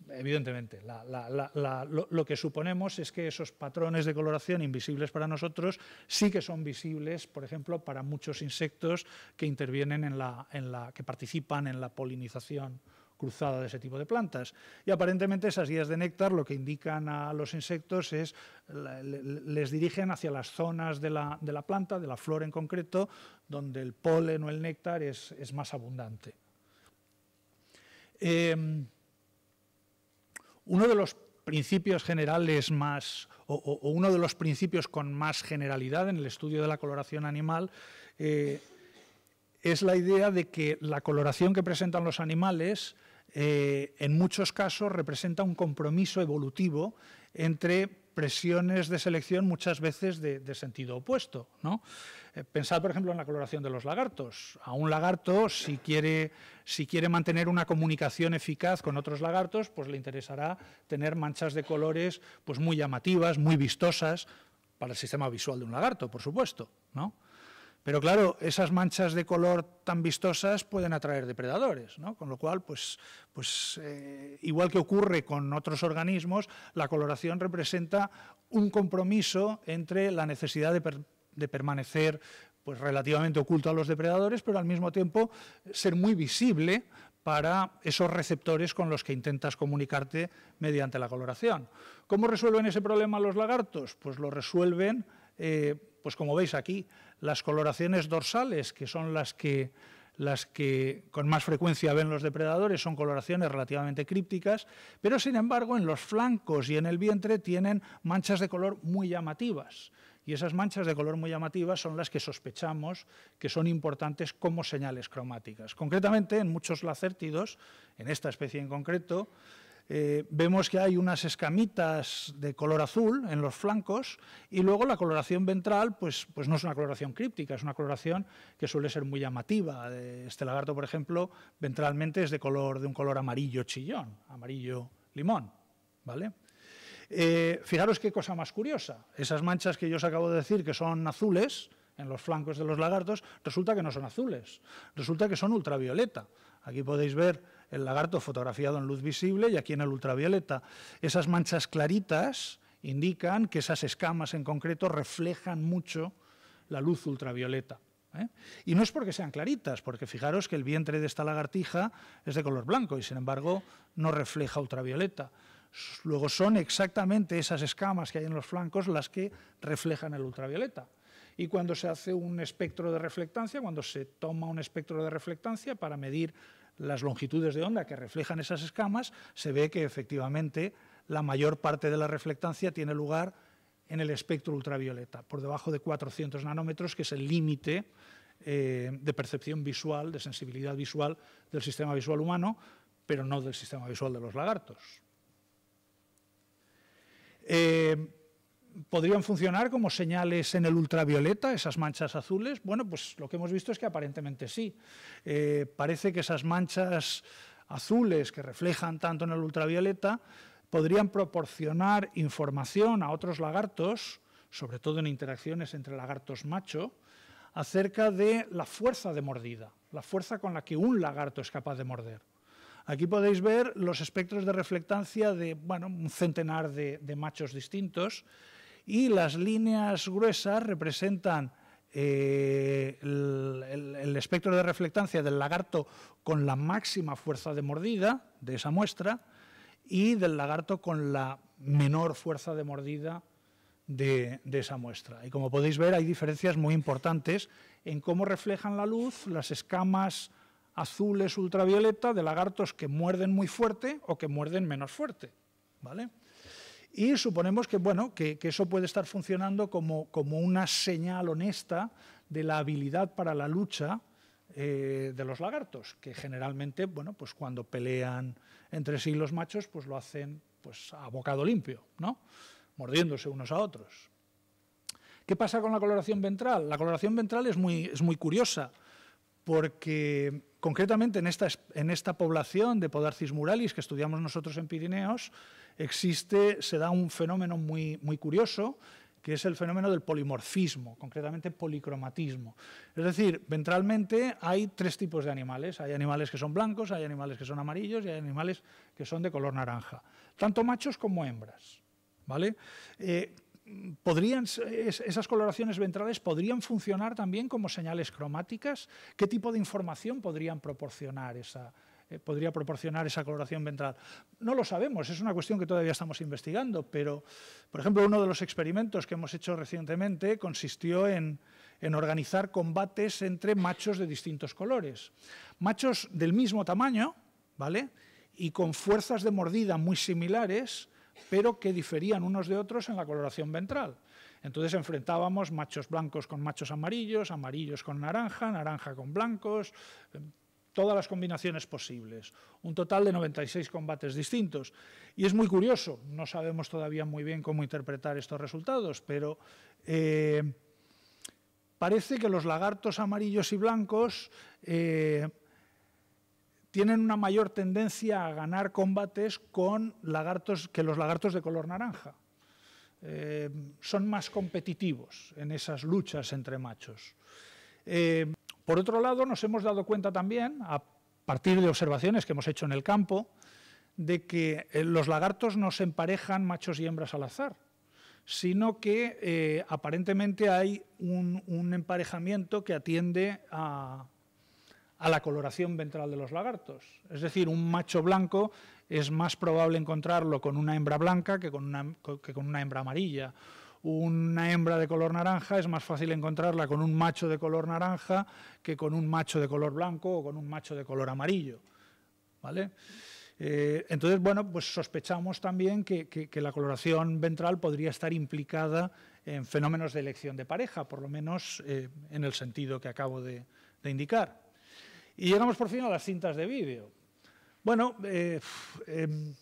Evidentemente, lo, que suponemos es que esos patrones de coloración invisibles para nosotros sí que son visibles, por ejemplo, para muchos insectos que intervienen en la, en que participan en la polinización cruzada de ese tipo de plantas. Y aparentemente esas guías de néctar lo que indican a los insectos es, les dirigen hacia las zonas de la, planta, de la flor en concreto, donde el polen o el néctar es, más abundante. Em, uno de los principios generales más, o, uno de los principios con más generalidad en el estudio de la coloración animal, eh, es la idea de que la coloración que presentan los animales eh, en muchos casos representa un compromiso evolutivo entre presiones de selección muchas veces de, sentido opuesto. ¿no? Eh, pensad, por ejemplo, en la coloración de los lagartos. A un lagarto, si quiere, mantener una comunicación eficaz con otros lagartos, pues le interesará tener manchas de colores pues muy llamativas, muy vistosas, para el sistema visual de un lagarto, por supuesto. ¿no? Pero claro, esas manchas de color tan vistosas pueden atraer depredadores, con lo cual, pues, pues eh, igual que ocurre con otros organismos, la coloración representa un compromiso entre la necesidad de, permanecer pues, relativamente oculto a los depredadores, pero al mismo tiempo ser muy visible para esos receptores con los que intentas comunicarte mediante la coloración. ¿Cómo resuelven ese problema los lagartos? Pues lo resuelven eh, pues como veis aquí, las coloraciones dorsales, que son las que, las que con más frecuencia ven los depredadores, son coloraciones relativamente crípticas, pero sin embargo en los flancos y en el vientre tienen manchas de color muy llamativas. Y esas manchas de color muy llamativas son las que sospechamos que son importantes como señales cromáticas. Concretamente, en muchos lacertidos, en esta especie en concreto, eh, vemos que hay unas escamitas de color azul en los flancos y luego la coloración ventral pues, pues no es una coloración críptica, es una coloración que suele ser muy llamativa. Este lagarto, por ejemplo, ventralmente es de, color, de un color amarillo chillón, amarillo limón. ¿vale? Eh, fijaros qué cosa más curiosa. Esas manchas que yo os acabo de decir que son azules en los flancos de los lagartos, resulta que no son azules, resulta que son ultravioleta. Aquí podéis ver el lagarto fotografiado en luz visible y aquí en el ultravioleta. Esas manchas claritas indican que esas escamas en concreto reflejan mucho la luz ultravioleta. ¿eh? Y no es porque sean claritas, porque fijaros que el vientre de esta lagartija es de color blanco y sin embargo no refleja ultravioleta. Luego son exactamente esas escamas que hay en los flancos las que reflejan el ultravioleta. Y cuando se hace un espectro de reflectancia, cuando se toma un espectro de reflectancia para medir las longitudes de onda que reflejan esas escamas, se ve que efectivamente la mayor parte de la reflectancia tiene lugar en el espectro ultravioleta, por debajo de 400 nanómetros, que es el límite eh, de percepción visual, de sensibilidad visual del sistema visual humano, pero no del sistema visual de los lagartos. Eh, podrían funcionar como señales en el ultravioleta, esas manchas azules. Bueno, pues lo que hemos visto es que aparentemente sí. Eh, parece que esas manchas azules que reflejan tanto en el ultravioleta podrían proporcionar información a otros lagartos, sobre todo en interacciones entre lagartos macho, acerca de la fuerza de mordida, la fuerza con la que un lagarto es capaz de morder. Aquí podéis ver los espectros de reflectancia de bueno, un centenar de machos distintos y las líneas gruesas representan eh, el, espectro de reflectancia del lagarto con la máxima fuerza de mordida de esa muestra y del lagarto con la menor fuerza de mordida de, de esa muestra. Y como podéis ver hay diferencias muy importantes en cómo reflejan la luz las escamas azules ultravioleta de lagartos que muerden muy fuerte o que muerden menos fuerte. ¿Vale? Y suponemos que, bueno, que, eso puede estar funcionando como, como, una señal honesta de la habilidad para la lucha eh, de los lagartos, que generalmente, bueno, pues cuando pelean entre sí los machos, pues lo hacen pues, a bocado limpio, ¿no? mordiéndose unos a otros. ¿Qué pasa con la coloración ventral? La coloración ventral es muy, es muy curiosa, porque concretamente en esta, en esta población de Podarcis muralis que estudiamos nosotros en Pirineos, existe, se da un fenómeno muy, curioso, que es el fenómeno del polimorfismo, concretamente policromatismo. Es decir, ventralmente hay tres tipos de animales. Hay animales que son blancos, hay animales que son amarillos y hay animales que son de color naranja. Tanto machos como hembras. ¿vale? Eh, esas coloraciones ventrales podrían funcionar también como señales cromáticas. ¿Qué tipo de información podrían proporcionar esa, eh, podría proporcionar esa coloración ventral. No lo sabemos, es una cuestión que todavía estamos investigando, pero, por ejemplo, uno de los experimentos que hemos hecho recientemente consistió en, en organizar combates entre machos de distintos colores. Machos del mismo tamaño, ¿vale? Y con fuerzas de mordida muy similares, pero que diferían unos de otros en la coloración ventral. Entonces enfrentábamos machos blancos con machos amarillos, amarillos con naranja, naranja con blancos, todas las combinaciones posibles, un total de 96 combates distintos. Y es muy curioso, no sabemos todavía muy bien cómo interpretar estos resultados, pero eh, parece que los lagartos amarillos y blancos eh, tienen una mayor tendencia a ganar combates con lagartos que los lagartos de color naranja. Eh, son más competitivos en esas luchas entre machos. Por otro lado, nos hemos dado cuenta también, a partir de observaciones que hemos hecho en el campo, de que eh, los lagartos no se emparejan machos y hembras al azar, sino que eh, aparentemente hay un, emparejamiento que atiende a, la coloración ventral de los lagartos. Es decir, un macho blanco es más probable encontrarlo con una hembra blanca que con una hembra amarilla una hembra de color naranja, es más fácil encontrarla con un macho de color naranja que con un macho de color blanco o con un macho de color amarillo. ¿Vale? Eh, entonces, bueno, pues sospechamos también que, la coloración ventral podría estar implicada en fenómenos de elección de pareja, por lo menos eh, en el sentido que acabo de, indicar. Y llegamos por fin a las cintas de vídeo. Bueno, eh, em,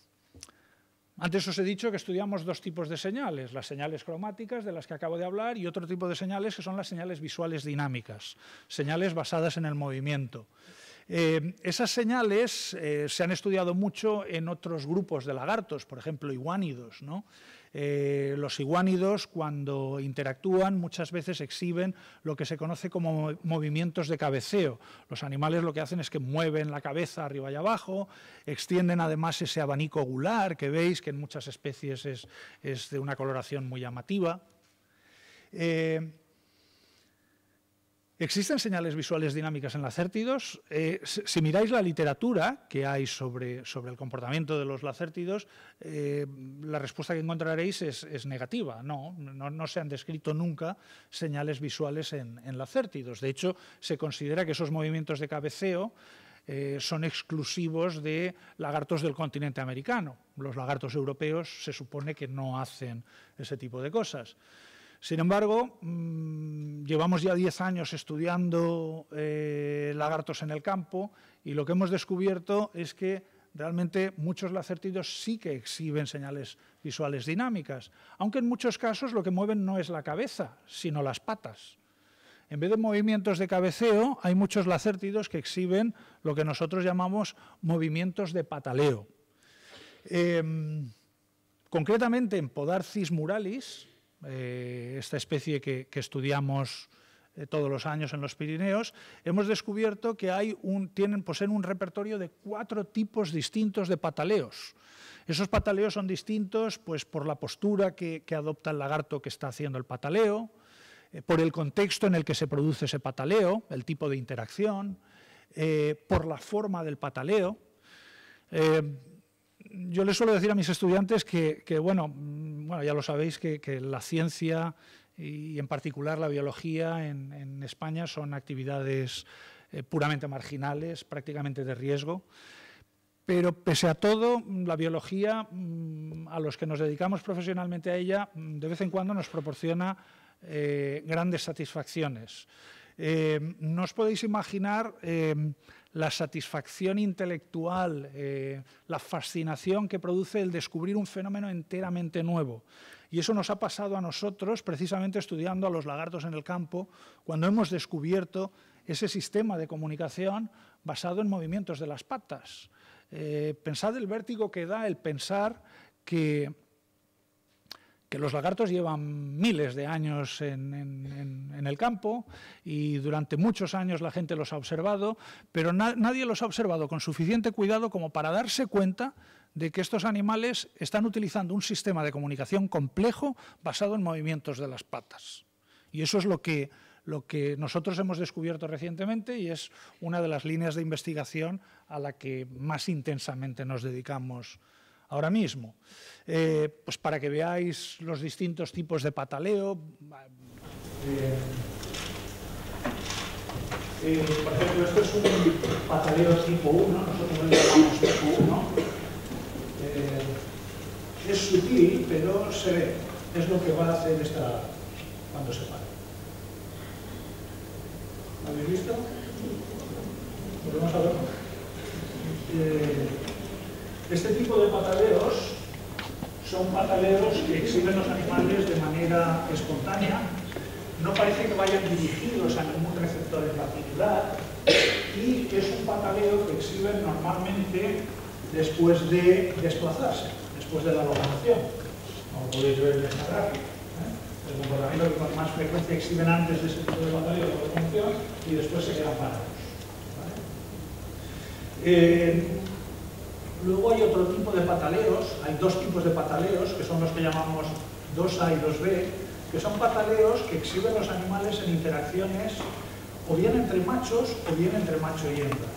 antes os he dicho que estudiamos dos tipos de señales, las señales cromáticas de las que acabo de hablar y otro tipo de señales que son las señales visuales dinámicas, señales basadas en el movimiento. Eh, esas señales eh, se han estudiado mucho en otros grupos de lagartos, por ejemplo, iguánidos, ¿no? Eh, los iguánidos, cuando interactúan, muchas veces exhiben lo que se conoce como movimientos de cabeceo. Los animales lo que hacen es que mueven la cabeza arriba y abajo, extienden además ese abanico gular que veis, que en muchas especies es, de una coloración muy llamativa. Eh, Existen señales visuales dinámicas en lacértidos? Eh, si miráis la literatura que hay sobre, sobre el comportamiento de los lacértidos, eh, la respuesta que encontraréis es, negativa. No, no, se han descrito nunca señales visuales en, en lacértidos. De hecho, se considera que esos movimientos de cabeceo eh, son exclusivos de lagartos del continente americano. Los lagartos europeos se supone que no hacen ese tipo de cosas. Sin embargo, mm, llevamos ya 10 años estudiando eh, lagartos en el campo y lo que hemos descubierto es que realmente muchos lacertidos sí que exhiben señales visuales dinámicas, aunque en muchos casos lo que mueven no es la cabeza, sino las patas. En vez de movimientos de cabeceo, hay muchos lacertidos que exhiben lo que nosotros llamamos movimientos de pataleo. Em, concretamente en Podarcis muralis, eh, esta especie que, estudiamos eh, todos los años en los Pirineos, hemos descubierto que hay un, tienen, poseen un repertorio de cuatro tipos distintos de pataleos. Esos pataleos son distintos pues, por la postura que, adopta el lagarto que está haciendo el pataleo, eh, por el contexto en el que se produce ese pataleo, el tipo de interacción, por la forma del pataleo yo le suelo decir a mis estudiantes que, mm, bueno, ya lo sabéis, que, la ciencia y en particular la biología en, España son actividades eh, puramente marginales, prácticamente de riesgo. Pero pese a todo, mm, la biología, mm, a los que nos dedicamos profesionalmente a ella, de vez en cuando nos proporciona eh, grandes satisfacciones. Eh, no os podéis imaginar eh, la satisfacción intelectual, eh, la fascinación que produce el descubrir un fenómeno enteramente nuevo. Y eso nos ha pasado a nosotros precisamente estudiando a los lagartos en el campo, cuando hemos descubierto ese sistema de comunicación basado en movimientos de las patas. pensad el vértigo que da el pensar que que los lagartos llevan miles de años en, el campo y durante muchos años la gente los ha observado, pero nadie los ha observado con suficiente cuidado como para darse cuenta de que estos animales están utilizando un sistema de comunicación complejo basado en movimientos de las patas. Y eso es lo que, lo que nosotros hemos descubierto recientemente y es una de las líneas de investigación a la que más intensamente nos dedicamos ahora mismo. Eh, pues para que veáis los distintos tipos de pataleo. Eh, eh, por ejemplo, esto es un pataleo tipo 1, nosotros lo llamamos tipo 1. es sutil, pero se ve. Es lo que va a hacer esta cuando se pare. ¿Lo habéis visto? Volvemos a verlo. Este tipo de pataleos son pataleos que exhiben los animales de manera espontánea, no parece que vayan dirigidos a ningún receptor en particular y es un pataleo que exhiben normalmente después de desplazarse, después de la locomoción, como podéis ver en esta gráfica. ¿eh? El comportamiento que con más frecuencia exhiben antes de ese tipo de pataleo de locomoción y después se quedan parados. Eh, Luego hay otro tipo de pataleos, hay dos tipos de pataleos, que son los que llamamos 2A y 2B, que son pataleos que exhiben los animales en interacciones o bien entre machos o bien entre macho y hembra.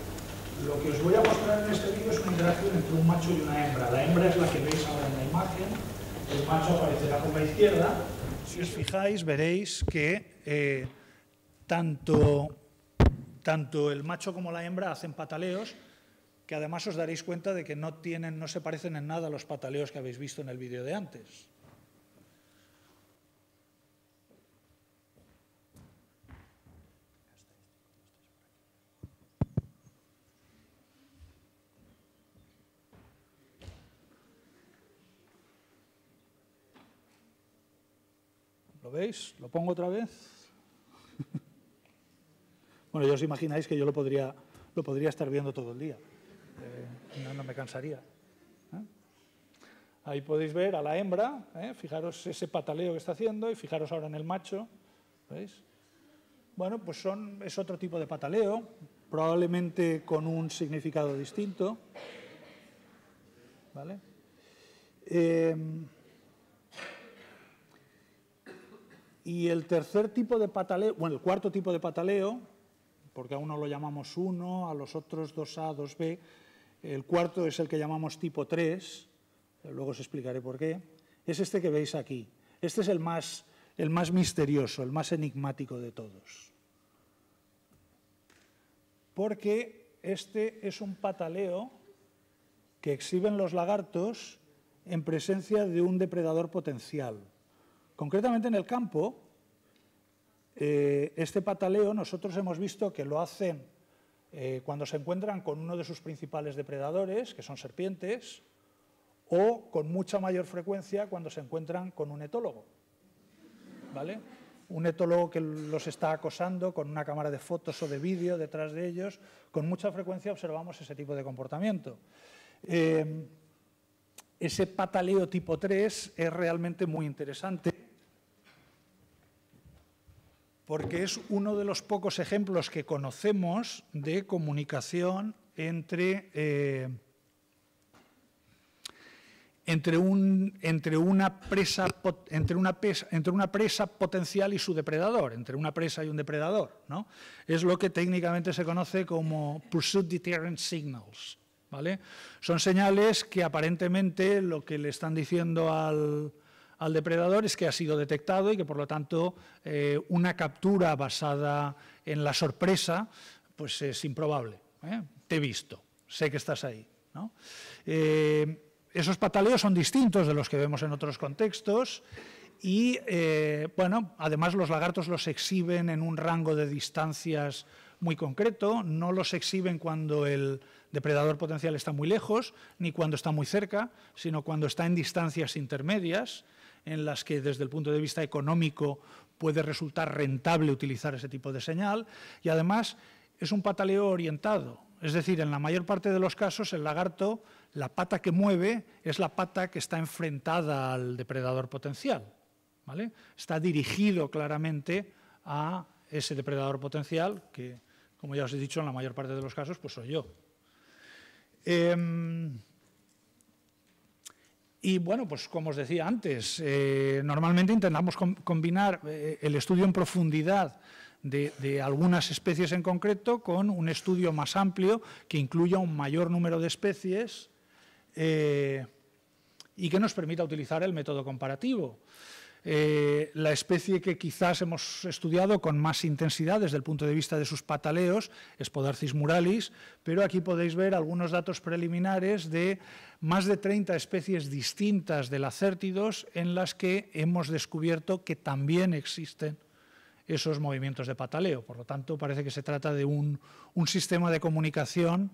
Lo que os voy a mostrar en este vídeo es una interacción entre un macho y una hembra. La hembra es la que veis ahora en la imagen, el macho aparece en la izquierda. Si os fijáis veréis que eh, tanto el macho como la hembra hacen pataleos, que además os daréis cuenta de que no, tienen, no se parecen en nada a los pataleos que habéis visto en el vídeo de antes. ¿Lo veis? ¿Lo pongo otra vez? bueno, ya os imagináis que yo lo podría, lo podría estar viendo todo el día. Eh, no, me cansaría. ¿eh? Ahí podéis ver a la hembra, ¿eh? fijaros ese pataleo que está haciendo y fijaros ahora en el macho, ¿veis? Bueno, pues son, es otro tipo de pataleo, probablemente con un significado distinto. ¿Vale? y el tercer tipo de pataleo, bueno, el cuarto tipo de pataleo, porque a uno lo llamamos uno, a los otros 2A, 2B, el cuarto es el que llamamos tipo 3, luego os explicaré por qué. Es este que veis aquí. Este es el más, misterioso, el más enigmático de todos. Porque este es un pataleo que exhiben los lagartos en presencia de un depredador potencial. Concretamente en el campo, eh, este pataleo nosotros hemos visto que lo hacen eh, cuando se encuentran con uno de sus principales depredadores, que son serpientes, o con mucha mayor frecuencia cuando se encuentran con un etólogo. ¿Vale? Un etólogo que los está acosando con una cámara de fotos o de vídeo detrás de ellos, con mucha frecuencia observamos ese tipo de comportamiento. Eh, ese pataleo tipo 3 es realmente muy interesante porque es uno de los pocos ejemplos que conocemos de comunicación entre, eh, entre, una presa, entre, una entre una presa potencial y su depredador, entre una presa y un depredador. ¿no? Es lo que técnicamente se conoce como Pursuit Deterrent Signals. ¿vale? Son señales que aparentemente lo que le están diciendo al, al depredador es que ha sido detectado y que, por lo tanto, eh, una captura basada en la sorpresa pues es improbable. ¿eh? Te he visto, sé que estás ahí. Eh, esos pataleos son distintos de los que vemos en otros contextos y, bueno, además los lagartos los exhiben en un rango de distancias muy concreto, no los exhiben cuando el depredador potencial está muy lejos, ni cuando está muy cerca, sino cuando está en distancias intermedias en las que desde el punto de vista económico puede resultar rentable utilizar ese tipo de señal y además es un pataleo orientado. Es decir, en la mayor parte de los casos el lagarto, la pata que mueve es la pata que está enfrentada al depredador potencial. ¿vale? Está dirigido claramente a ese depredador potencial que, como ya os he dicho, en la mayor parte de los casos pues soy yo. Em, y bueno, pues como os decía antes, eh, normalmente intentamos combinar eh, el estudio en profundidad de, algunas especies en concreto con un estudio más amplio que incluya un mayor número de especies eh, y que nos permita utilizar el método comparativo. Eh, la especie que quizás hemos estudiado con más intensidad desde el punto de vista de sus pataleos es Podarcis muralis, pero aquí podéis ver algunos datos preliminares de más de 30 especies distintas de lacértidos en las que hemos descubierto que también existen esos movimientos de pataleo. Por lo tanto, parece que se trata de un, sistema de comunicación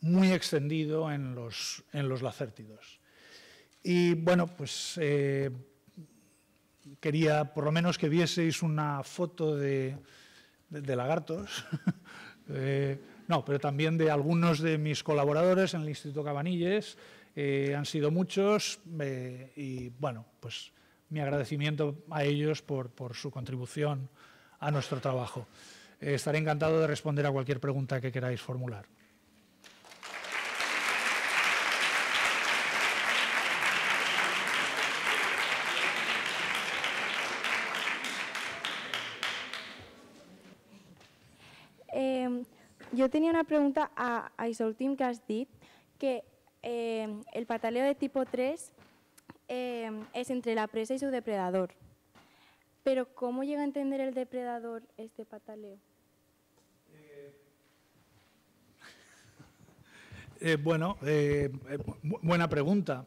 muy extendido en los, en los lacértidos. Y bueno, pues eh, quería por lo menos que vieseis una foto de, lagartos. Eh, no, pero también de algunos de mis colaboradores en el Instituto Cabanilles. Eh, han sido muchos eh, y, bueno, pues mi agradecimiento a ellos por su contribución a nuestro trabajo. estaré encantado de responder a cualquier pregunta que queráis formular. Yo tenía una pregunta a, a que has dicho que eh, el pataleo de tipo 3 eh, es entre la presa y su depredador. Pero ¿cómo llega a entender el depredador este pataleo? Eh, bueno, buena pregunta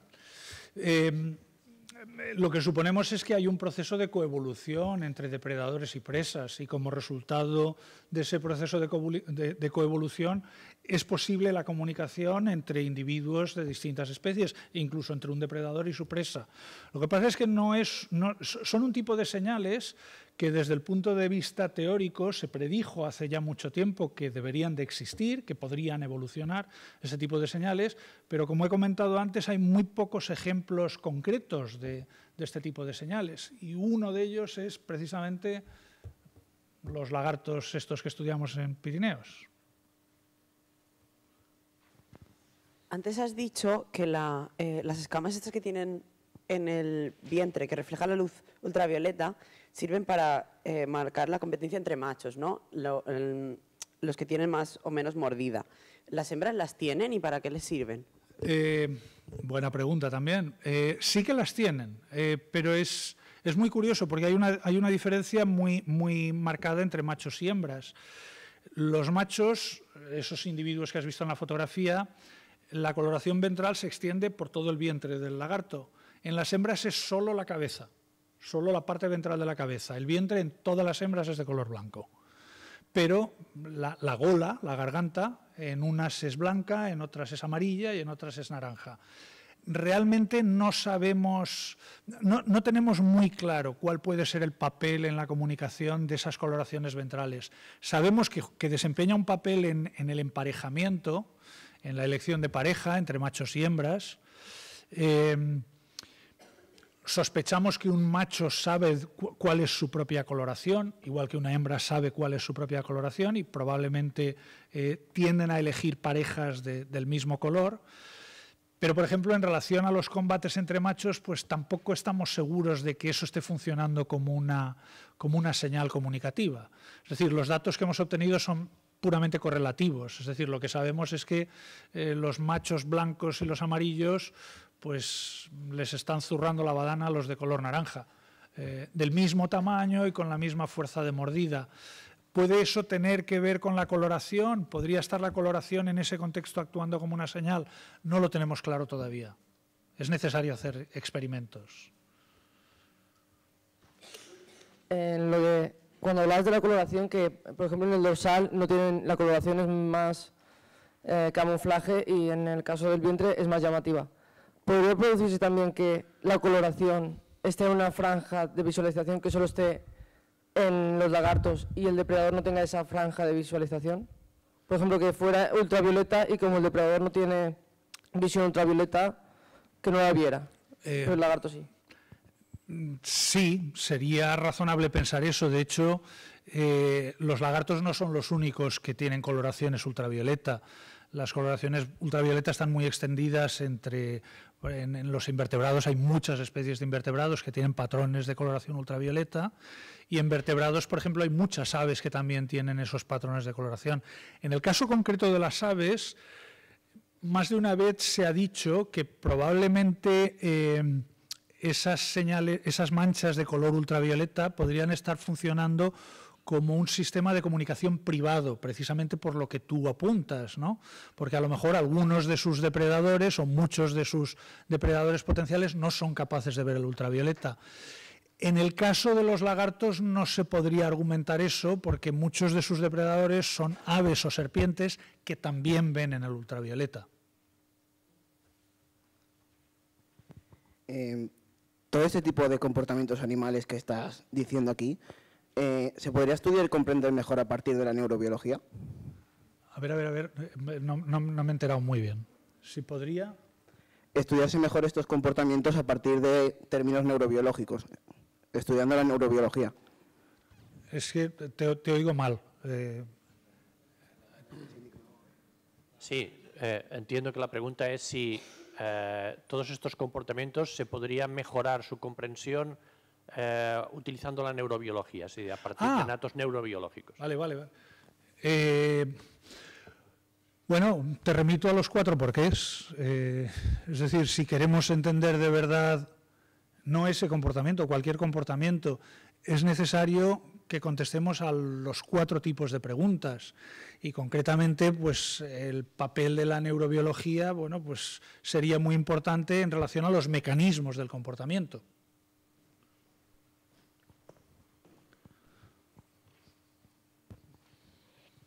lo que suponemos es que hay un proceso de coevolución entre depredadores y presas y como resultado de ese proceso de, coevolución es posible la comunicación entre individuos de distintas especies, incluso entre un depredador y su presa. Lo que pasa es que no es, son un tipo de señales que desde el punto de vista teórico se predijo hace ya mucho tiempo que deberían de existir, que podrían evolucionar ese tipo de señales, pero como he comentado antes hay muy pocos ejemplos concretos de este tipo de señales y uno de ellos es precisamente los lagartos estos que estudiamos en Pirineos. Antes has dicho que eh, las escamas estas que tienen en el vientre, que reflejan la luz ultravioleta, sirven para eh, marcar la competencia entre machos, ¿no? los que tienen más o menos mordida. ¿Las hembras las tienen y para qué les sirven? Eh, buena pregunta también. sí que las tienen, pero es, muy curioso porque hay una, diferencia muy, muy marcada entre machos y hembras. Los machos, esos individuos que has visto en la fotografía, la coloración ventral se extiende por todo el vientre del lagarto. En las hembras es solo la cabeza, solo la parte ventral de la cabeza. El vientre en todas las hembras es de color blanco. Pero la, gola, la garganta, en unas es blanca, en otras es amarilla y en otras es naranja realmente no sabemos, no, tenemos muy claro cuál puede ser el papel en la comunicación de esas coloraciones ventrales. Sabemos que, desempeña un papel en el emparejamiento, en la elección de pareja entre machos y hembras. Eh, sospechamos que un macho sabe cuál es su propia coloración, igual que una hembra sabe cuál es su propia coloración y probablemente eh, tienden a elegir parejas del mismo color. Pero, por ejemplo, en relación a los combates entre machos, pues tampoco estamos seguros de que eso esté funcionando como una, como una señal comunicativa. Es decir, los datos que hemos obtenido son puramente correlativos. Es decir, lo que sabemos es que eh, los machos blancos y los amarillos pues les están zurrando la badana a los de color naranja, eh, del mismo tamaño y con la misma fuerza de mordida. ¿Puede eso tener que ver con la coloración? ¿Podría estar la coloración en ese contexto actuando como una señal? No lo tenemos claro todavía. Es necesario hacer experimentos. Eh, lo de cuando hablas de la coloración, que por ejemplo en el dorsal no tienen, la coloración es más eh, camuflaje y en el caso del vientre es más llamativa. ¿Podría producirse también que la coloración esté en una franja de visualización que solo esté en los lagartos y el depredador no tenga esa franja de visualización? Por ejemplo, que fuera ultravioleta y como el depredador no tiene visión ultravioleta, que no la viera, eh, pero el lagarto sí. Sí, sería razonable pensar eso. De hecho, eh, los lagartos no son los únicos que tienen coloraciones ultravioleta. Las coloraciones ultravioleta están muy extendidas entre en, los invertebrados. Hay muchas especies de invertebrados que tienen patrones de coloración ultravioleta y en vertebrados, por ejemplo, hay muchas aves que también tienen esos patrones de coloración. En el caso concreto de las aves, más de una vez se ha dicho que probablemente eh, esas esas manchas de color ultravioleta podrían estar funcionando como un sistema de comunicación privado, precisamente por lo que tú apuntas, ¿no? Porque a lo mejor algunos de sus depredadores o muchos de sus depredadores potenciales no son capaces de ver el ultravioleta. En el caso de los lagartos no se podría argumentar eso porque muchos de sus depredadores son aves o serpientes que también ven en el ultravioleta. Eh, todo este tipo de comportamientos animales que estás diciendo aquí, eh, ¿se podría estudiar y comprender mejor a partir de la neurobiología? A ver, a ver, a ver, eh, no, me he enterado muy bien. Si podría... Estudiarse mejor estos comportamientos a partir de términos neurobiológicos, estudiando la neurobiología. Es que te, oigo mal. Eh. Sí, entiendo que la pregunta es si eh, todos estos comportamientos se podría mejorar su comprensión eh, utilizando la neurobiología, así, a partir de ah. datos neurobiológicos. Vale, vale. vale. Eh, bueno, te remito a los cuatro porqués. es decir, si queremos entender de verdad no ese comportamiento, cualquier comportamiento, es necesario que contestemos a los cuatro tipos de preguntas y concretamente pues el papel de la neurobiología bueno pues sería muy importante en relación a los mecanismos del comportamiento.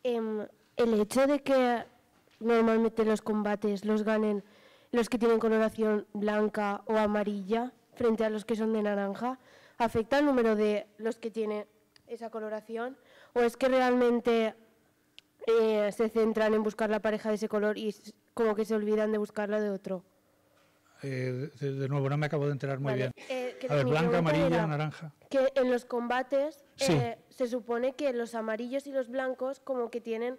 Em, el hecho de que normalmente los combates los ganen los que tienen coloración blanca o amarilla frente a los que son de naranja afecta el número de los que tienen esa coloración? ¿O es que realmente eh, se centran en buscar la pareja de ese color y como que se olvidan de buscarla de otro? Eh, de, nuevo, no me acabo de enterar muy bien. Eh, a ver, blanca, amarilla, naranja. Que en los combates se supone que los amarillos y los blancos como que tienen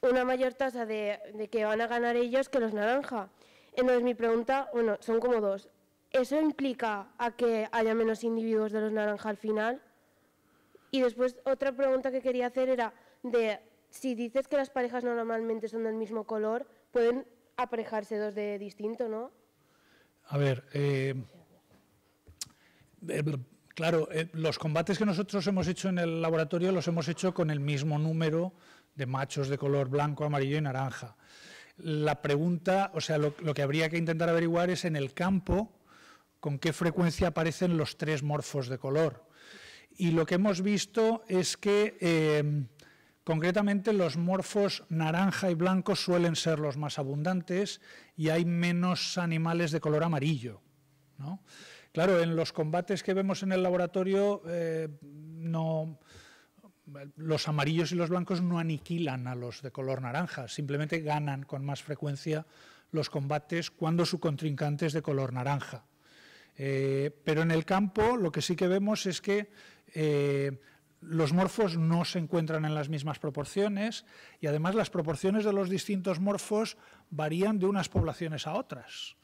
una mayor tasa de que van a ganar ellos que los naranja. Entonces mi pregunta, bueno, son como dos. ¿Eso implica a que haya menos individuos de los naranja al final? Y después otra pregunta que quería hacer era de si dices que las parejas normalmente son del mismo color, pueden aparejarse dos de distinto, ¿no? A ver, eh, eh, claro, eh, los combates que nosotros hemos hecho en el laboratorio los hemos hecho con el mismo número de machos de color blanco, amarillo y naranja. La pregunta, o sea, lo que habría que intentar averiguar es en el campo con qué frecuencia aparecen los tres morfos de color y lo que hemos visto es que em, concretamente los morfos naranja y blanco suelen ser los más abundantes y hay menos animales de color amarillo. Claro, en los combates que vemos en el laboratorio eh, no los amarillos y los blancos no aniquilan a los de color naranja, simplemente ganan con más frecuencia los combates cuando su contrincante es de color naranja. Eh, pero en el campo lo que sí que vemos es que eh, los morfos no se encuentran en las mismas proporciones y además las proporciones de los distintos morfos varían de unas poblaciones a otras.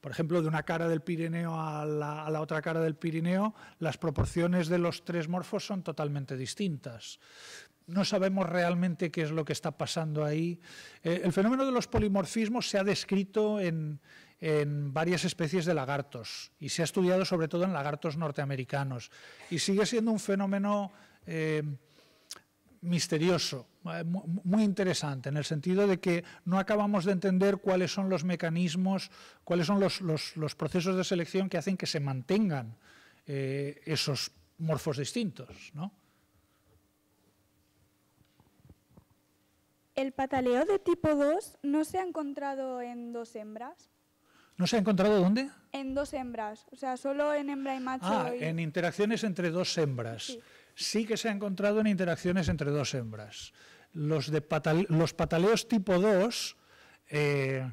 Por ejemplo, de una cara del Pirineo a la, otra cara del Pirineo, las proporciones de los tres morfos son totalmente distintas no sabemos realmente qué es lo que está pasando ahí. Eh, el fenómeno de los polimorfismos se ha descrito en, en varias especies de lagartos y se ha estudiado sobre todo en lagartos norteamericanos y sigue siendo un fenómeno eh, misterioso, eh, muy interesante, en el sentido de que no acabamos de entender cuáles son los mecanismos, cuáles son los, procesos de selección que hacen que se mantengan eh, esos morfos distintos. El pataleo de tipo 2 no se ha encontrado en dos hembras. ¿No se ha encontrado dónde? En dos hembras, o sea, solo en hembra y macho. Ah, en interacciones entre dos hembras. Sí. que se ha encontrado en interacciones entre dos hembras. Los, de los pataleos tipo 2 eh,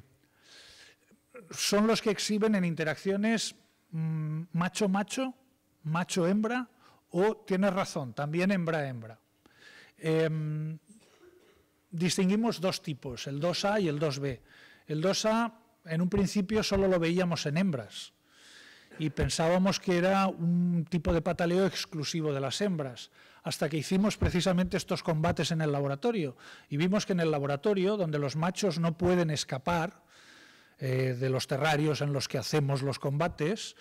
son los que exhiben en interacciones macho-macho, mm, macho-hembra, o tienes razón, también hembra-hembra. Em, distinguimos dos tipos, el 2A y el 2B. El 2A en un principio solo lo veíamos en hembras y pensábamos que era un tipo de pataleo exclusivo de las hembras, hasta que hicimos precisamente estos combates en el laboratorio y vimos que en el laboratorio, donde los machos no pueden escapar eh, de los terrarios en los que hacemos los combates,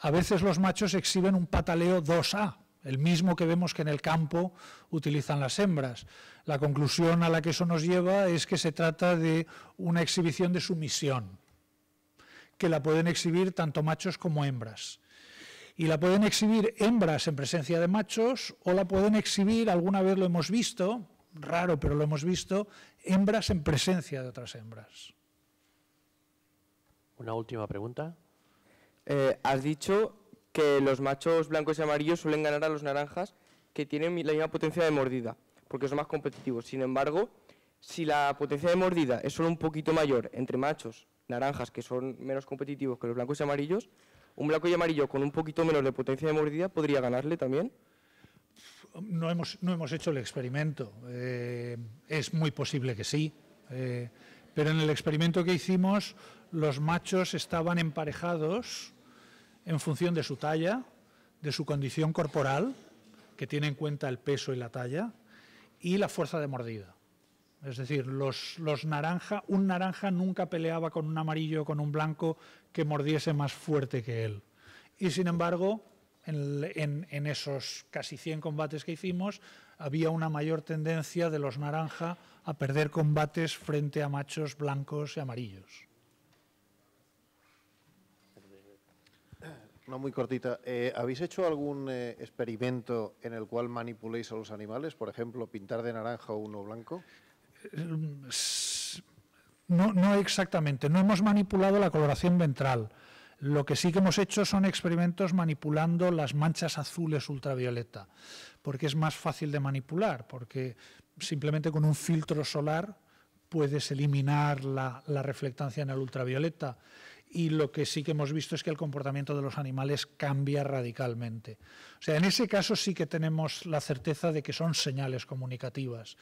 a veces los machos exhiben un pataleo 2A, el mismo que vemos que en el campo utilizan las hembras. La conclusión a la que eso nos lleva es que se trata de una exhibición de sumisión, que la pueden exhibir tanto machos como hembras. Y la pueden exhibir hembras en presencia de machos o la pueden exhibir, alguna vez lo hemos visto, raro pero lo hemos visto, hembras en presencia de otras hembras. Una última pregunta. Eh, has dicho que los machos blancos y amarillos suelen ganar a los naranjas que tienen la misma potencia de mordida, porque son más competitivos. Sin embargo, si la potencia de mordida es solo un poquito mayor entre machos naranjas, que son menos competitivos que los blancos y amarillos, un blanco y amarillo con un poquito menos de potencia de mordida podría ganarle también. No hemos, no hemos hecho el experimento. Eh, es muy posible que sí. Eh, pero en el experimento que hicimos, los machos estaban emparejados en función de su talla, de su condición corporal, que tiene en cuenta el peso y la talla, y la fuerza de mordida. Es decir, los, naranja, un naranja nunca peleaba con un amarillo o con un blanco que mordiese más fuerte que él. Y sin embargo, en, esos casi 100 combates que hicimos, había una mayor tendencia de los naranja a perder combates frente a machos blancos y amarillos. Una muy cortita. Eh, ¿Habéis hecho algún eh, experimento en el cual manipuléis a los animales? Por ejemplo, pintar de naranja uno blanco. Eh, no, exactamente. No hemos manipulado la coloración ventral. Lo que sí que hemos hecho son experimentos manipulando las manchas azules ultravioleta, porque es más fácil de manipular, porque simplemente con un filtro solar puedes eliminar la, la reflectancia en el ultravioleta y lo que sí que hemos visto es que el comportamiento de los animales cambia radicalmente. O sea, en ese caso sí que tenemos la certeza de que son señales comunicativas.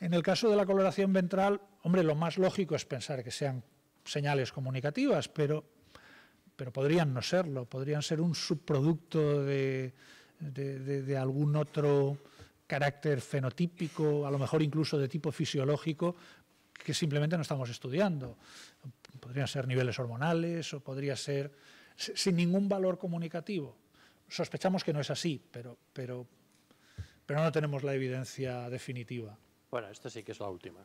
En el caso de la coloración ventral, hombre, lo más lógico es pensar que sean señales comunicativas, pero, pero podrían no serlo, podrían ser un subproducto de, de algún otro carácter fenotípico, a lo mejor incluso de tipo fisiológico, que simplemente no estamos estudiando. Podrían ser niveles hormonales o podría ser sin ningún valor comunicativo. Sospechamos que no es así, pero, pero, no tenemos la evidencia definitiva. Bueno, esta sí que es la última.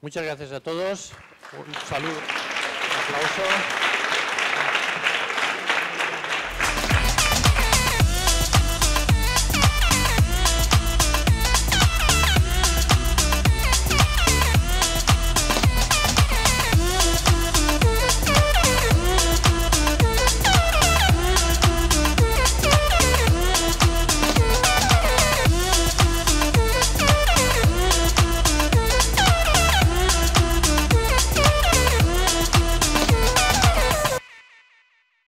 Muchas gracias a todos. Un saludo. aplauso.